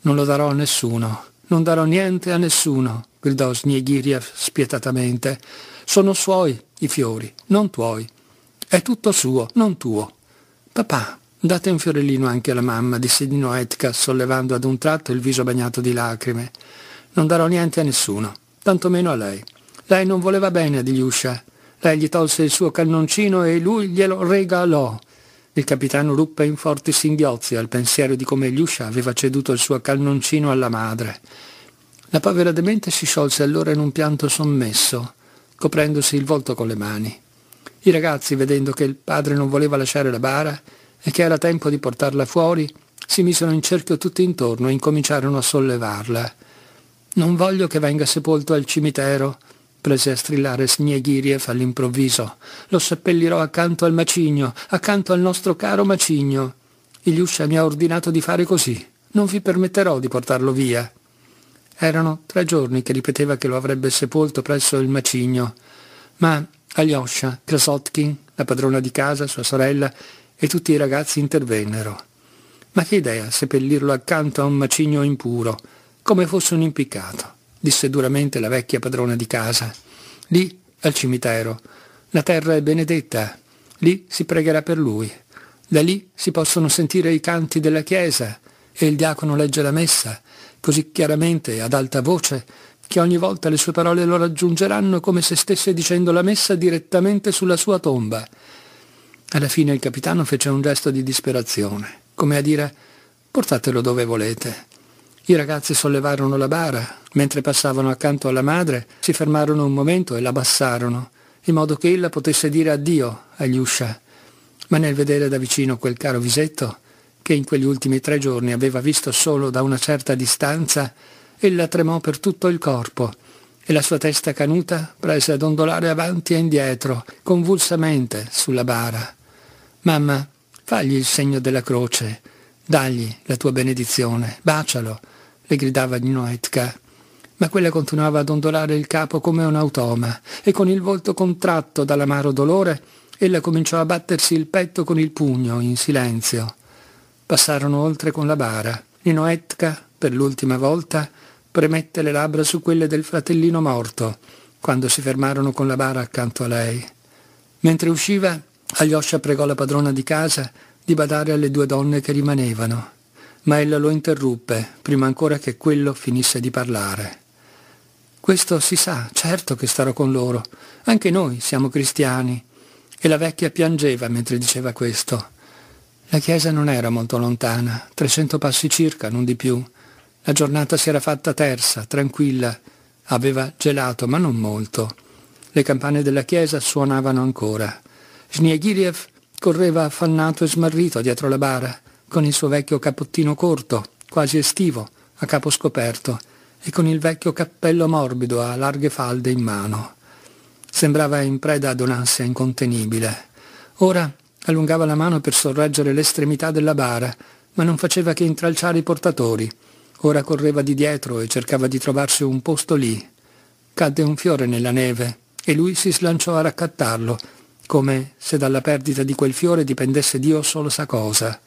Non lo darò a nessuno, non darò niente a nessuno, gridò Sniegiriev spietatamente. Sono suoi i fiori, non tuoi. È tutto suo, non tuo. Papà, Date un fiorellino anche alla mamma, disse di Noetka, sollevando ad un tratto il viso bagnato di lacrime. Non darò niente a nessuno, tantomeno a lei. Lei non voleva bene a Diliuscia. Lei gli tolse il suo cannoncino e lui glielo regalò. Il capitano ruppe in forti singhiozzi al pensiero di come Liuscia aveva ceduto il suo cannoncino alla madre. La povera demente si sciolse allora in un pianto sommesso, coprendosi il volto con le mani. I ragazzi, vedendo che il padre non voleva lasciare la bara, e che era tempo di portarla fuori, si misero in cerchio tutti intorno e incominciarono a sollevarla. Non voglio che venga sepolto al cimitero, prese a strillare Snieghiriev all'improvviso. Lo seppellirò accanto al macigno, accanto al nostro caro macigno. Iliuscia mi ha ordinato di fare così. Non vi permetterò di portarlo via. Erano tre giorni che ripeteva che lo avrebbe sepolto presso il macigno. Ma Alyosha, Krasotkin, la padrona di casa, sua sorella, e tutti i ragazzi intervennero. Ma che idea seppellirlo accanto a un macigno impuro, come fosse un impiccato, disse duramente la vecchia padrona di casa. Lì, al cimitero, la terra è benedetta, lì si pregherà per lui. Da lì si possono sentire i canti della chiesa e il diacono legge la messa, così chiaramente, ad alta voce, che ogni volta le sue parole lo raggiungeranno come se stesse dicendo la messa direttamente sulla sua tomba alla fine il capitano fece un gesto di disperazione, come a dire portatelo dove volete. I ragazzi sollevarono la bara, mentre passavano accanto alla madre, si fermarono un momento e la abbassarono, in modo che ella potesse dire addio agli uscia. Ma nel vedere da vicino quel caro visetto, che in quegli ultimi tre giorni aveva visto solo da una certa distanza, ella tremò per tutto il corpo e la sua testa canuta prese ad ondolare avanti e indietro, convulsamente, sulla bara. Mamma, fagli il segno della croce, dagli la tua benedizione, bacialo, le gridava Gnoetka. Ma quella continuava ad ondolare il capo come un automa e con il volto contratto dall'amaro dolore, ella cominciò a battersi il petto con il pugno, in silenzio. Passarono oltre con la bara. Ninoetka, per l'ultima volta, premette le labbra su quelle del fratellino morto, quando si fermarono con la bara accanto a lei. Mentre usciva, Alyosha pregò la padrona di casa di badare alle due donne che rimanevano, ma ella lo interruppe prima ancora che quello finisse di parlare. Questo si sa, certo che starò con loro, anche noi siamo cristiani. E la vecchia piangeva mentre diceva questo. La chiesa non era molto lontana, 300 passi circa, non di più. La giornata si era fatta terza, tranquilla. Aveva gelato, ma non molto. Le campane della chiesa suonavano ancora. Sniegiriev correva affannato e smarrito dietro la bara, con il suo vecchio cappottino corto, quasi estivo, a capo scoperto, e con il vecchio cappello morbido a larghe falde in mano. Sembrava in preda ad un'ansia incontenibile. Ora allungava la mano per sorreggere l'estremità della bara, ma non faceva che intralciare i portatori. Ora correva di dietro e cercava di trovarsi un posto lì. Cadde un fiore nella neve e lui si slanciò a raccattarlo, come se dalla perdita di quel fiore dipendesse Dio solo sa cosa.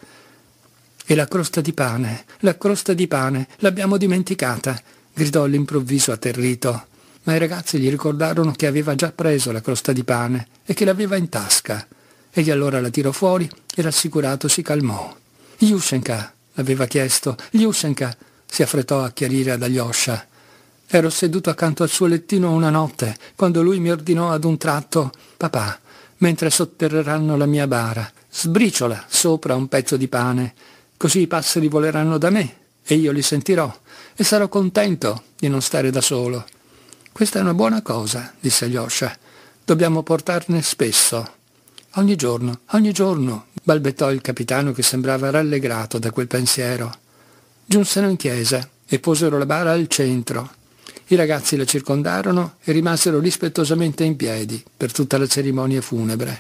E la crosta di pane, la crosta di pane, l'abbiamo dimenticata, gridò all'improvviso atterrito. Ma i ragazzi gli ricordarono che aveva già preso la crosta di pane e che l'aveva in tasca. Egli allora la tirò fuori e rassicurato si calmò. Yushenka, l'aveva chiesto, Yushenka, si affrettò a chiarire ad Alyosha. Ero seduto accanto al suo lettino una notte, quando lui mi ordinò ad un tratto, papà, mentre sotterreranno la mia bara. Sbriciola sopra un pezzo di pane, così i passeri voleranno da me e io li sentirò e sarò contento di non stare da solo. Questa è una buona cosa, disse Yosha. Dobbiamo portarne spesso. Ogni giorno, ogni giorno, balbettò il capitano che sembrava rallegrato da quel pensiero. Giunsero in chiesa e posero la bara al centro i ragazzi la circondarono e rimasero rispettosamente in piedi per tutta la cerimonia funebre.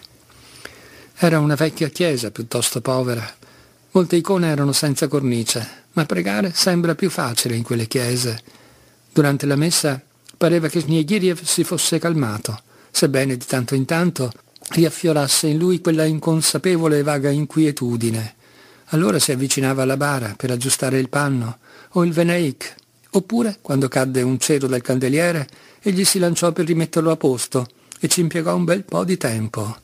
Era una vecchia chiesa piuttosto povera. Molte icone erano senza cornice, ma pregare sembra più facile in quelle chiese. Durante la messa pareva che Snegiriev si fosse calmato, sebbene di tanto in tanto riaffiorasse in lui quella inconsapevole e vaga inquietudine. Allora si avvicinava alla bara per aggiustare il panno o il veneik Oppure, quando cadde un cero dal candeliere, egli si lanciò per rimetterlo a posto e ci impiegò un bel po' di tempo.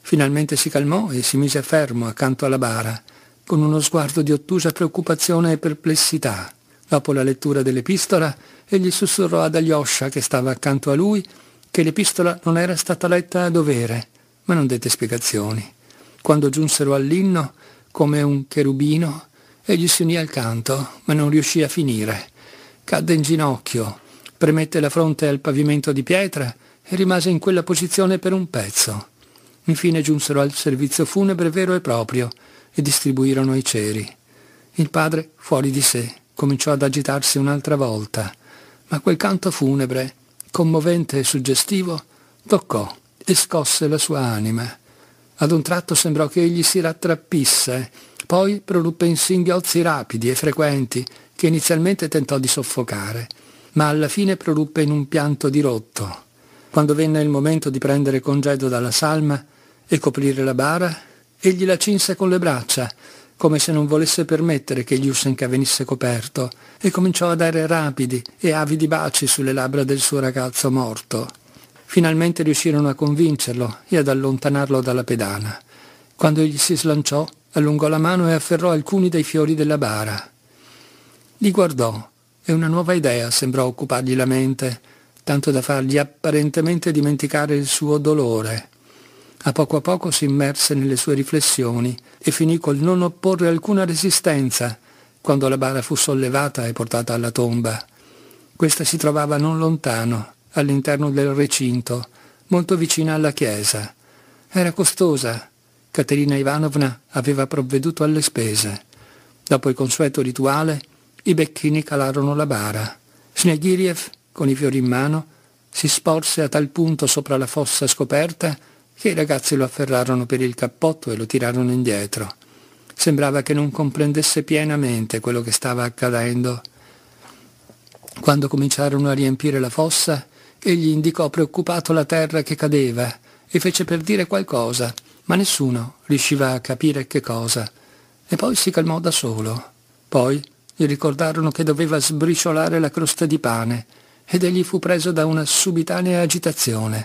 Finalmente si calmò e si mise fermo accanto alla bara, con uno sguardo di ottusa preoccupazione e perplessità. Dopo la lettura dell'epistola, egli sussurrò ad Alyosha, che stava accanto a lui, che l'epistola non era stata letta a dovere, ma non dette spiegazioni. Quando giunsero all'inno, come un cherubino, egli si unì al canto, ma non riuscì a finire cadde in ginocchio, premette la fronte al pavimento di pietra e rimase in quella posizione per un pezzo. Infine giunsero al servizio funebre vero e proprio e distribuirono i ceri. Il padre, fuori di sé, cominciò ad agitarsi un'altra volta, ma quel canto funebre, commovente e suggestivo, toccò e scosse la sua anima. Ad un tratto sembrò che egli si rattrappisse, poi proruppe in singhiozzi rapidi e frequenti che inizialmente tentò di soffocare, ma alla fine proruppe in un pianto dirotto. Quando venne il momento di prendere congedo dalla salma e coprire la bara, egli la cinse con le braccia, come se non volesse permettere che Yusenka venisse coperto, e cominciò a dare rapidi e avidi baci sulle labbra del suo ragazzo morto. Finalmente riuscirono a convincerlo e ad allontanarlo dalla pedana. Quando egli si slanciò, allungò la mano e afferrò alcuni dei fiori della bara. Li guardò e una nuova idea sembrò occupargli la mente, tanto da fargli apparentemente dimenticare il suo dolore. A poco a poco si immerse nelle sue riflessioni e finì col non opporre alcuna resistenza quando la bara fu sollevata e portata alla tomba. Questa si trovava non lontano, all'interno del recinto, molto vicina alla chiesa. Era costosa. Caterina Ivanovna aveva provveduto alle spese. Dopo il consueto rituale, i becchini calarono la bara. Snegiriev, con i fiori in mano, si sporse a tal punto sopra la fossa scoperta che i ragazzi lo afferrarono per il cappotto e lo tirarono indietro. Sembrava che non comprendesse pienamente quello che stava accadendo. Quando cominciarono a riempire la fossa, egli indicò preoccupato la terra che cadeva e fece per dire qualcosa, ma nessuno riusciva a capire che cosa. E poi si calmò da solo. Poi gli ricordarono che doveva sbriciolare la crosta di pane ed egli fu preso da una subitanea agitazione.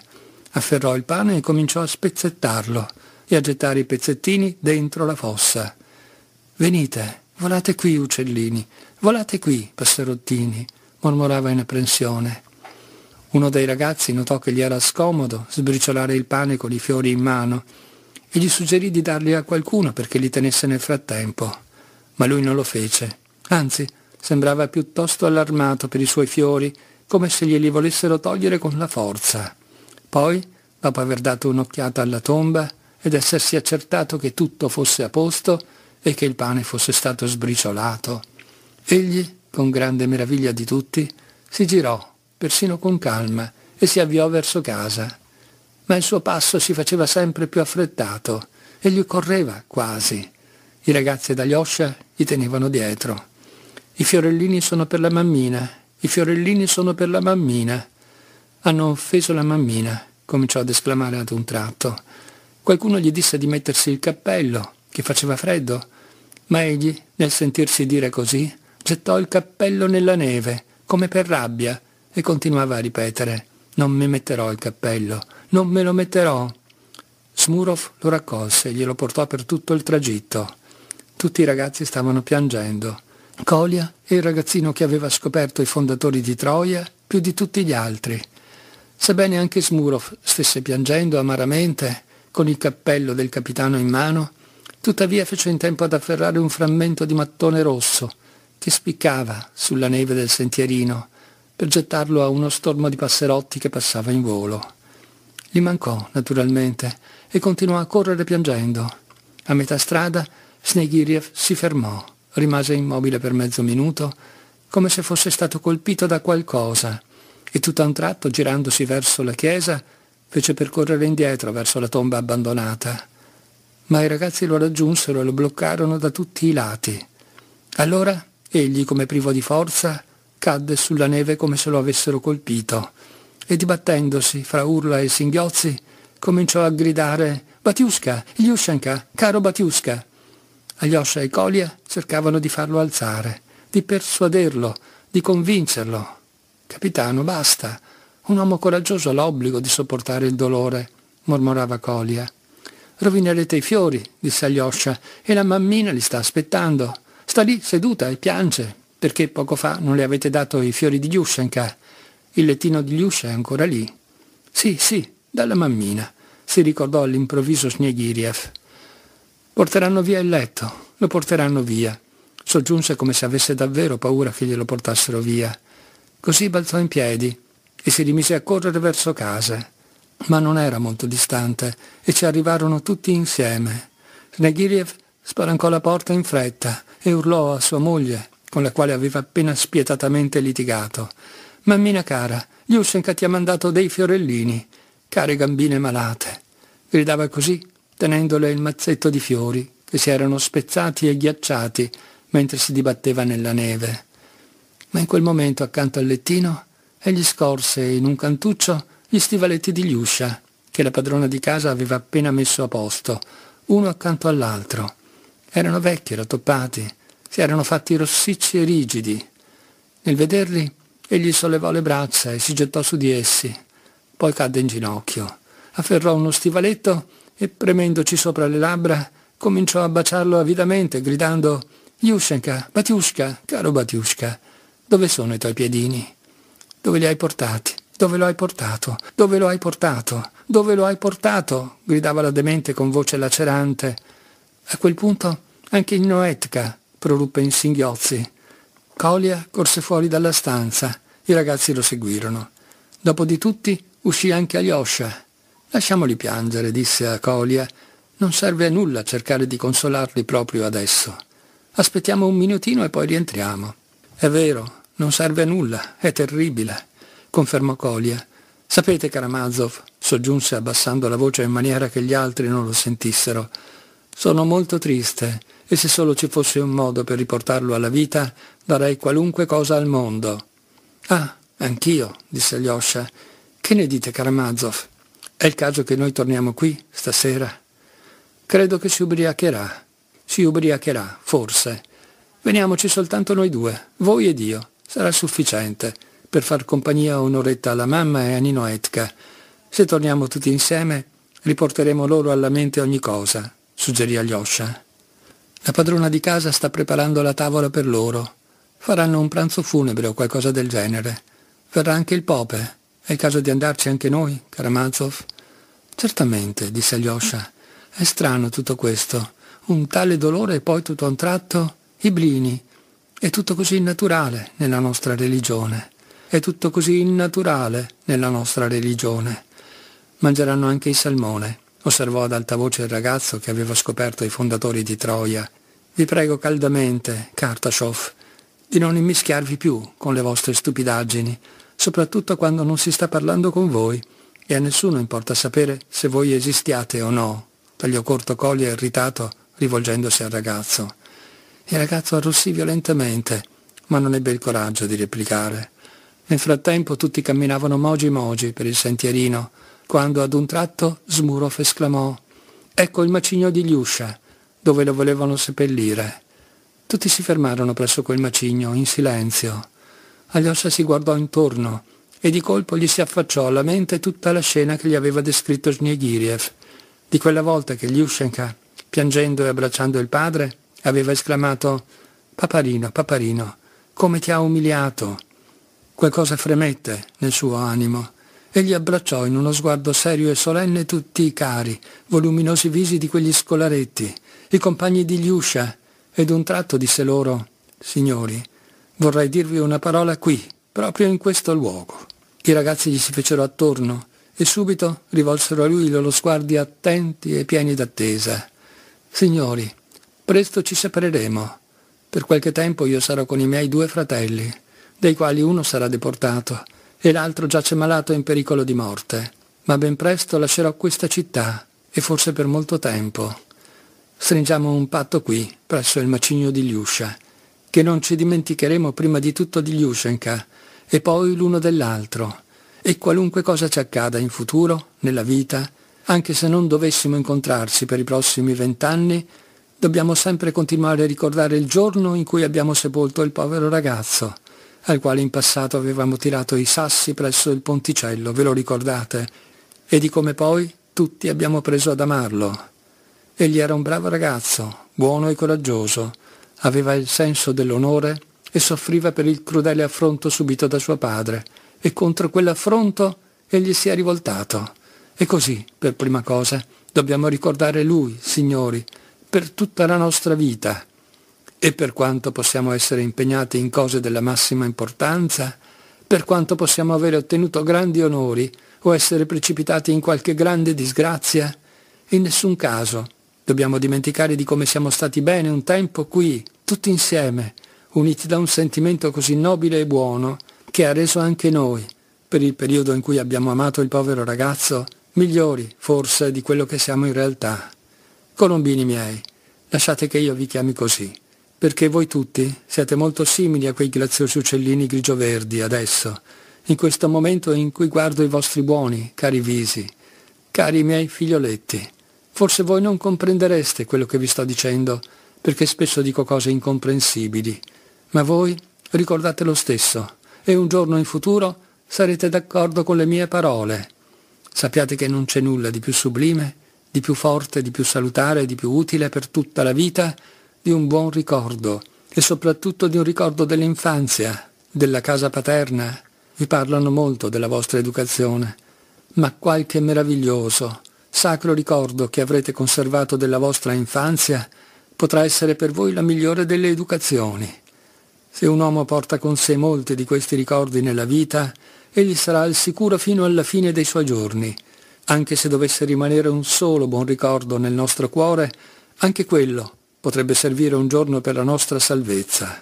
Afferrò il pane e cominciò a spezzettarlo e a gettare i pezzettini dentro la fossa. Venite, volate qui, uccellini, volate qui, passerottini, mormorava in apprensione. Uno dei ragazzi notò che gli era scomodo sbriciolare il pane con i fiori in mano e gli suggerì di darli a qualcuno perché li tenesse nel frattempo, ma lui non lo fece Anzi, sembrava piuttosto allarmato per i suoi fiori, come se glieli volessero togliere con la forza. Poi, dopo aver dato un'occhiata alla tomba ed essersi accertato che tutto fosse a posto e che il pane fosse stato sbriciolato, egli, con grande meraviglia di tutti, si girò, persino con calma, e si avviò verso casa. Ma il suo passo si faceva sempre più affrettato e gli correva quasi. I ragazzi d'Alyosha gli tenevano dietro. I fiorellini sono per la mammina, i fiorellini sono per la mammina. Hanno offeso la mammina, cominciò ad esclamare ad un tratto. Qualcuno gli disse di mettersi il cappello, che faceva freddo, ma egli, nel sentirsi dire così, gettò il cappello nella neve, come per rabbia, e continuava a ripetere «Non mi metterò il cappello, non me lo metterò». Smurov lo raccolse e glielo portò per tutto il tragitto. Tutti i ragazzi stavano piangendo. Colia è il ragazzino che aveva scoperto i fondatori di Troia più di tutti gli altri. Sebbene anche Smurov stesse piangendo amaramente, con il cappello del capitano in mano, tuttavia fece in tempo ad afferrare un frammento di mattone rosso che spiccava sulla neve del sentierino per gettarlo a uno stormo di passerotti che passava in volo. Gli mancò, naturalmente, e continuò a correre piangendo. A metà strada Snegiriev si fermò rimase immobile per mezzo minuto, come se fosse stato colpito da qualcosa, e tutt'a un tratto, girandosi verso la chiesa, fece percorrere indietro verso la tomba abbandonata. Ma i ragazzi lo raggiunsero e lo bloccarono da tutti i lati. Allora egli, come privo di forza, cadde sulla neve come se lo avessero colpito e dibattendosi fra urla e singhiozzi cominciò a gridare «Batiuska! Ilyushenka, caro Batiuska!» Agli ossa e Colia cercavano di farlo alzare, di persuaderlo, di convincerlo. Capitano, basta. Un uomo coraggioso ha l'obbligo di sopportare il dolore, mormorava Colia. Rovinerete i fiori, disse agli Oscia, e la mammina li sta aspettando. Sta lì seduta e piange, perché poco fa non le avete dato i fiori di Liushenka. Il lettino di Liuscia è ancora lì. Sì, sì, dalla mammina, si ricordò all'improvviso Sneghiriev. Porteranno via il letto, lo porteranno via. Soggiunse come se avesse davvero paura che glielo portassero via. Così balzò in piedi e si rimise a correre verso casa. Ma non era molto distante e ci arrivarono tutti insieme. Snegiriev spalancò la porta in fretta e urlò a sua moglie, con la quale aveva appena spietatamente litigato. Mammina cara, Yushenka ti ha mandato dei fiorellini, care gambine malate. Gridava così tenendole il mazzetto di fiori che si erano spezzati e ghiacciati mentre si dibatteva nella neve. Ma in quel momento accanto al lettino egli scorse in un cantuccio gli stivaletti di Liuscia che la padrona di casa aveva appena messo a posto, uno accanto all'altro. Erano vecchi, rattoppati, si erano fatti rossicci e rigidi. Nel vederli, egli sollevò le braccia e si gettò su di essi. Poi cadde in ginocchio, afferrò uno stivaletto e premendoci sopra le labbra cominciò a baciarlo avidamente, gridando Yushenka, Batiushka, caro Batiushka, dove sono i tuoi piedini? Dove li hai portati? Dove lo hai portato? Dove lo hai portato? Dove lo hai portato?» gridava la demente con voce lacerante. A quel punto anche il Noetka proruppe in singhiozzi. Colia corse fuori dalla stanza. I ragazzi lo seguirono. Dopo di tutti uscì anche Alyosha, Lasciamoli piangere, disse a Colia. Non serve a nulla cercare di consolarli proprio adesso. Aspettiamo un minutino e poi rientriamo. È vero, non serve a nulla, è terribile, confermò Colia. Sapete, Karamazov, soggiunse abbassando la voce in maniera che gli altri non lo sentissero, sono molto triste e se solo ci fosse un modo per riportarlo alla vita, darei qualunque cosa al mondo. Ah, anch'io, disse Alyosha. Che ne dite, Karamazov? È il caso che noi torniamo qui stasera. Credo che si ubriacherà. Si ubriacherà, forse. Veniamoci soltanto noi due, voi ed io. Sarà sufficiente per far compagnia un'oretta alla mamma e a Nino Etka. Se torniamo tutti insieme, riporteremo loro alla mente ogni cosa, suggerì Alyosha. La padrona di casa sta preparando la tavola per loro. Faranno un pranzo funebre o qualcosa del genere. Verrà anche il Pope. È il caso di andarci anche noi, Karamazov. Certamente, disse Alyosha. È strano tutto questo. Un tale dolore e poi tutto a un tratto i blini. È tutto così innaturale nella nostra religione. È tutto così innaturale nella nostra religione. Mangeranno anche il salmone, osservò ad alta voce il ragazzo che aveva scoperto i fondatori di Troia. Vi prego caldamente, Kartashov, di non immischiarvi più con le vostre stupidaggini, soprattutto quando non si sta parlando con voi e a nessuno importa sapere se voi esistiate o no, tagliò corto Colli irritato rivolgendosi al ragazzo. Il ragazzo arrossì violentemente, ma non ebbe il coraggio di replicare. Nel frattempo tutti camminavano mogi mogi per il sentierino, quando ad un tratto Smurov esclamò «Ecco il macigno di Liuscia, dove lo volevano seppellire». Tutti si fermarono presso quel macigno, in silenzio. Alyosha si guardò intorno, e di colpo gli si affacciò alla mente tutta la scena che gli aveva descritto Snegiriev, di quella volta che Liushenka, piangendo e abbracciando il padre, aveva esclamato «Paparino, paparino, come ti ha umiliato!» Qualcosa fremette nel suo animo e gli abbracciò in uno sguardo serio e solenne tutti i cari, voluminosi visi di quegli scolaretti, i compagni di Liuscia, ed un tratto disse loro «Signori, vorrei dirvi una parola qui, proprio in questo luogo». I ragazzi gli si fecero attorno e subito rivolsero a lui loro sguardi attenti e pieni d'attesa. Signori, presto ci separeremo. Per qualche tempo io sarò con i miei due fratelli, dei quali uno sarà deportato e l'altro giace malato in pericolo di morte. Ma ben presto lascerò questa città e forse per molto tempo. Stringiamo un patto qui, presso il macigno di Liuscia, che non ci dimenticheremo prima di tutto di Liushenka e poi l'uno dell'altro, e qualunque cosa ci accada in futuro, nella vita, anche se non dovessimo incontrarci per i prossimi vent'anni, dobbiamo sempre continuare a ricordare il giorno in cui abbiamo sepolto il povero ragazzo, al quale in passato avevamo tirato i sassi presso il ponticello, ve lo ricordate? E di come poi tutti abbiamo preso ad amarlo. Egli era un bravo ragazzo, buono e coraggioso, aveva il senso dell'onore e soffriva per il crudele affronto subito da suo padre, e contro quell'affronto egli si è rivoltato. E così, per prima cosa, dobbiamo ricordare Lui, signori, per tutta la nostra vita. E per quanto possiamo essere impegnati in cose della massima importanza, per quanto possiamo avere ottenuto grandi onori o essere precipitati in qualche grande disgrazia, in nessun caso dobbiamo dimenticare di come siamo stati bene un tempo qui, tutti insieme, uniti da un sentimento così nobile e buono che ha reso anche noi, per il periodo in cui abbiamo amato il povero ragazzo, migliori forse di quello che siamo in realtà. Colombini miei, lasciate che io vi chiami così, perché voi tutti siete molto simili a quei graziosi uccellini grigio-verdi adesso, in questo momento in cui guardo i vostri buoni, cari visi, cari miei figlioletti. Forse voi non comprendereste quello che vi sto dicendo, perché spesso dico cose incomprensibili ma voi ricordate lo stesso e un giorno in futuro sarete d'accordo con le mie parole. Sappiate che non c'è nulla di più sublime, di più forte, di più salutare, di più utile per tutta la vita di un buon ricordo e soprattutto di un ricordo dell'infanzia, della casa paterna. Vi parlano molto della vostra educazione, ma qualche meraviglioso, sacro ricordo che avrete conservato della vostra infanzia potrà essere per voi la migliore delle educazioni. Se un uomo porta con sé molti di questi ricordi nella vita, egli sarà al sicuro fino alla fine dei suoi giorni. Anche se dovesse rimanere un solo buon ricordo nel nostro cuore, anche quello potrebbe servire un giorno per la nostra salvezza.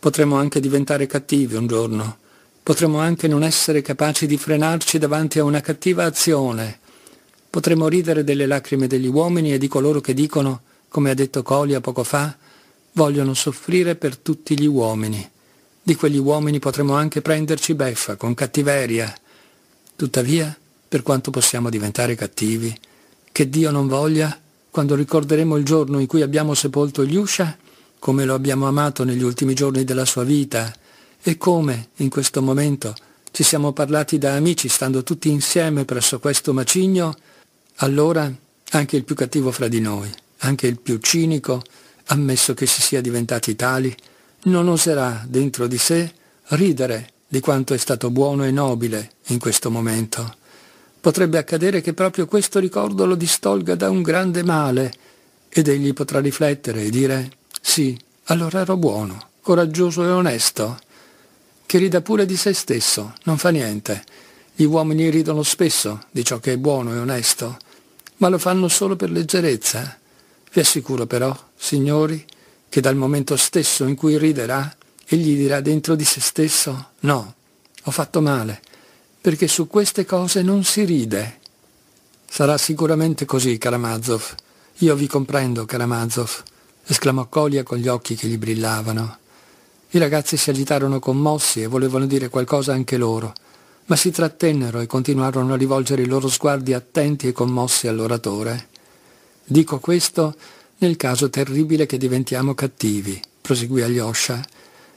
Potremmo anche diventare cattivi un giorno, potremmo anche non essere capaci di frenarci davanti a una cattiva azione, potremmo ridere delle lacrime degli uomini e di coloro che dicono, come ha detto Colia poco fa, vogliono soffrire per tutti gli uomini. Di quegli uomini potremmo anche prenderci beffa, con cattiveria. Tuttavia, per quanto possiamo diventare cattivi, che Dio non voglia, quando ricorderemo il giorno in cui abbiamo sepolto Yusha, come lo abbiamo amato negli ultimi giorni della sua vita, e come, in questo momento, ci siamo parlati da amici stando tutti insieme presso questo macigno, allora anche il più cattivo fra di noi, anche il più cinico, ammesso che si sia diventati tali, non oserà dentro di sé ridere di quanto è stato buono e nobile in questo momento. Potrebbe accadere che proprio questo ricordo lo distolga da un grande male ed egli potrà riflettere e dire sì, allora ero buono, coraggioso e onesto. Che rida pure di se stesso, non fa niente. Gli uomini ridono spesso di ciò che è buono e onesto, ma lo fanno solo per leggerezza. Vi assicuro però signori, che dal momento stesso in cui riderà, egli dirà dentro di se stesso, no, ho fatto male, perché su queste cose non si ride. Sarà sicuramente così, Karamazov. Io vi comprendo, Karamazov, esclamò Colia con gli occhi che gli brillavano. I ragazzi si agitarono commossi e volevano dire qualcosa anche loro, ma si trattennero e continuarono a rivolgere i loro sguardi attenti e commossi all'oratore. Dico questo nel caso terribile che diventiamo cattivi, proseguì Alyosha.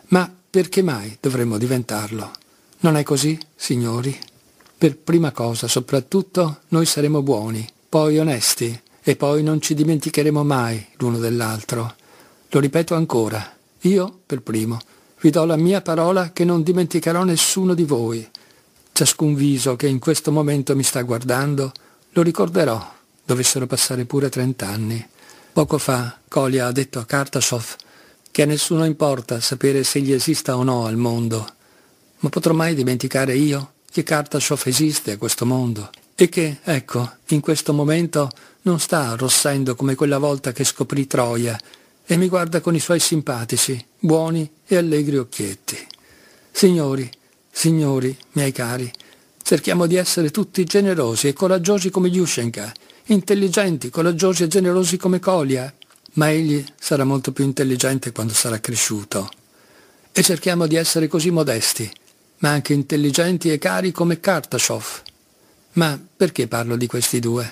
Ma perché mai dovremmo diventarlo? Non è così, signori? Per prima cosa, soprattutto, noi saremo buoni, poi onesti, e poi non ci dimenticheremo mai l'uno dell'altro. Lo ripeto ancora, io per primo, vi do la mia parola che non dimenticherò nessuno di voi. Ciascun viso che in questo momento mi sta guardando, lo ricorderò, dovessero passare pure trent'anni. Poco fa Colia ha detto a Kartasov che a nessuno importa sapere se egli esista o no al mondo, ma potrò mai dimenticare io che Kartasov esiste a questo mondo e che, ecco, in questo momento non sta arrossendo come quella volta che scoprì Troia e mi guarda con i suoi simpatici, buoni e allegri occhietti. Signori, signori, miei cari, cerchiamo di essere tutti generosi e coraggiosi come Yushchenko intelligenti, coraggiosi e generosi come Colia, ma egli sarà molto più intelligente quando sarà cresciuto. E cerchiamo di essere così modesti, ma anche intelligenti e cari come Kartashoff. Ma perché parlo di questi due?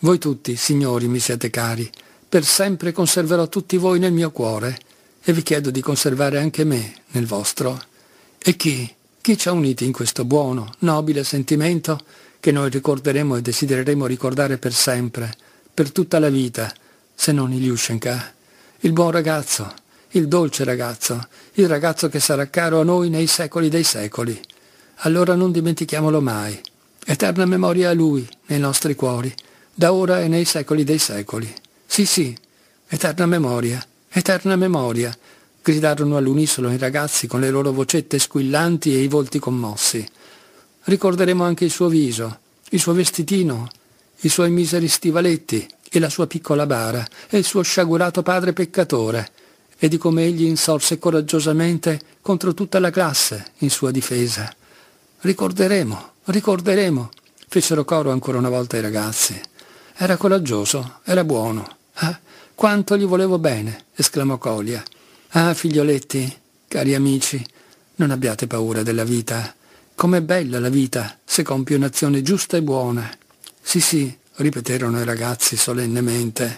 Voi tutti, signori, mi siete cari. Per sempre conserverò tutti voi nel mio cuore e vi chiedo di conservare anche me nel vostro. E chi? Chi ci ha uniti in questo buono, nobile sentimento? che noi ricorderemo e desidereremo ricordare per sempre, per tutta la vita, se non Ilyushenka, il buon ragazzo, il dolce ragazzo, il ragazzo che sarà caro a noi nei secoli dei secoli. Allora non dimentichiamolo mai. Eterna memoria a lui, nei nostri cuori, da ora e nei secoli dei secoli. Sì, sì, eterna memoria, eterna memoria, gridarono all'unisono i ragazzi con le loro vocette squillanti e i volti commossi ricorderemo anche il suo viso, il suo vestitino, i suoi miseri stivaletti e la sua piccola bara e il suo sciagurato padre peccatore e di come egli insorse coraggiosamente contro tutta la classe in sua difesa. Ricorderemo, ricorderemo, fecero coro ancora una volta i ragazzi. Era coraggioso, era buono. Ah, quanto gli volevo bene, esclamò Colia. Ah, figlioletti, cari amici, non abbiate paura della vita. Com'è bella la vita se compie un'azione giusta e buona. Sì, sì, ripeterono i ragazzi solennemente.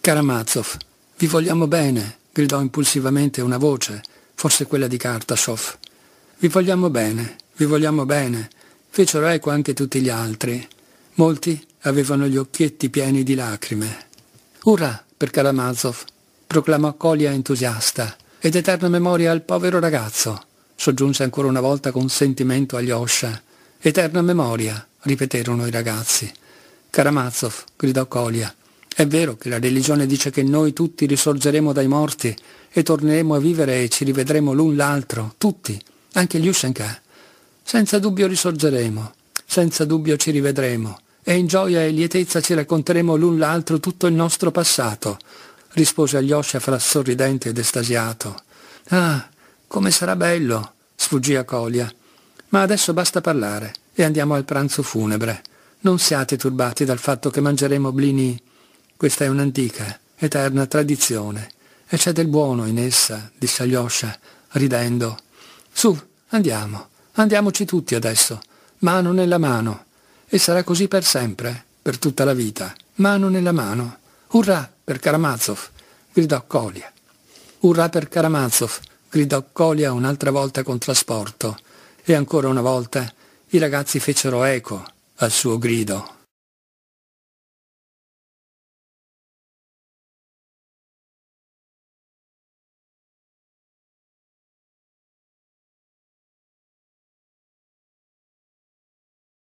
Karamazov, vi vogliamo bene, gridò impulsivamente una voce, forse quella di Kartasov. Vi vogliamo bene, vi vogliamo bene, fecero eco anche tutti gli altri. Molti avevano gli occhietti pieni di lacrime. Urrà per Karamazov, proclamò Colia entusiasta, ed eterna memoria al povero ragazzo soggiunse ancora una volta con sentimento agli Osha. Eterna memoria, ripeterono i ragazzi. Karamazov, gridò Kolia. È vero che la religione dice che noi tutti risorgeremo dai morti e torneremo a vivere e ci rivedremo l'un l'altro, tutti, anche gli Ushenka. Senza dubbio risorgeremo, senza dubbio ci rivedremo e in gioia e lietezza ci racconteremo l'un l'altro tutto il nostro passato, rispose Alyosha fra sorridente ed estasiato. Ah, come sarà bello, sfuggì a Colia. Ma adesso basta parlare e andiamo al pranzo funebre. Non siate turbati dal fatto che mangeremo blini. Questa è un'antica, eterna tradizione, e c'è del buono in essa, disse Alyosha, ridendo. Su, andiamo, andiamoci tutti adesso, mano nella mano. E sarà così per sempre, per tutta la vita, mano nella mano. Urrà per Karamazov, gridò Colia. Urrà per Karamazov, gridò Colia un'altra volta con trasporto e ancora una volta i ragazzi fecero eco al suo grido.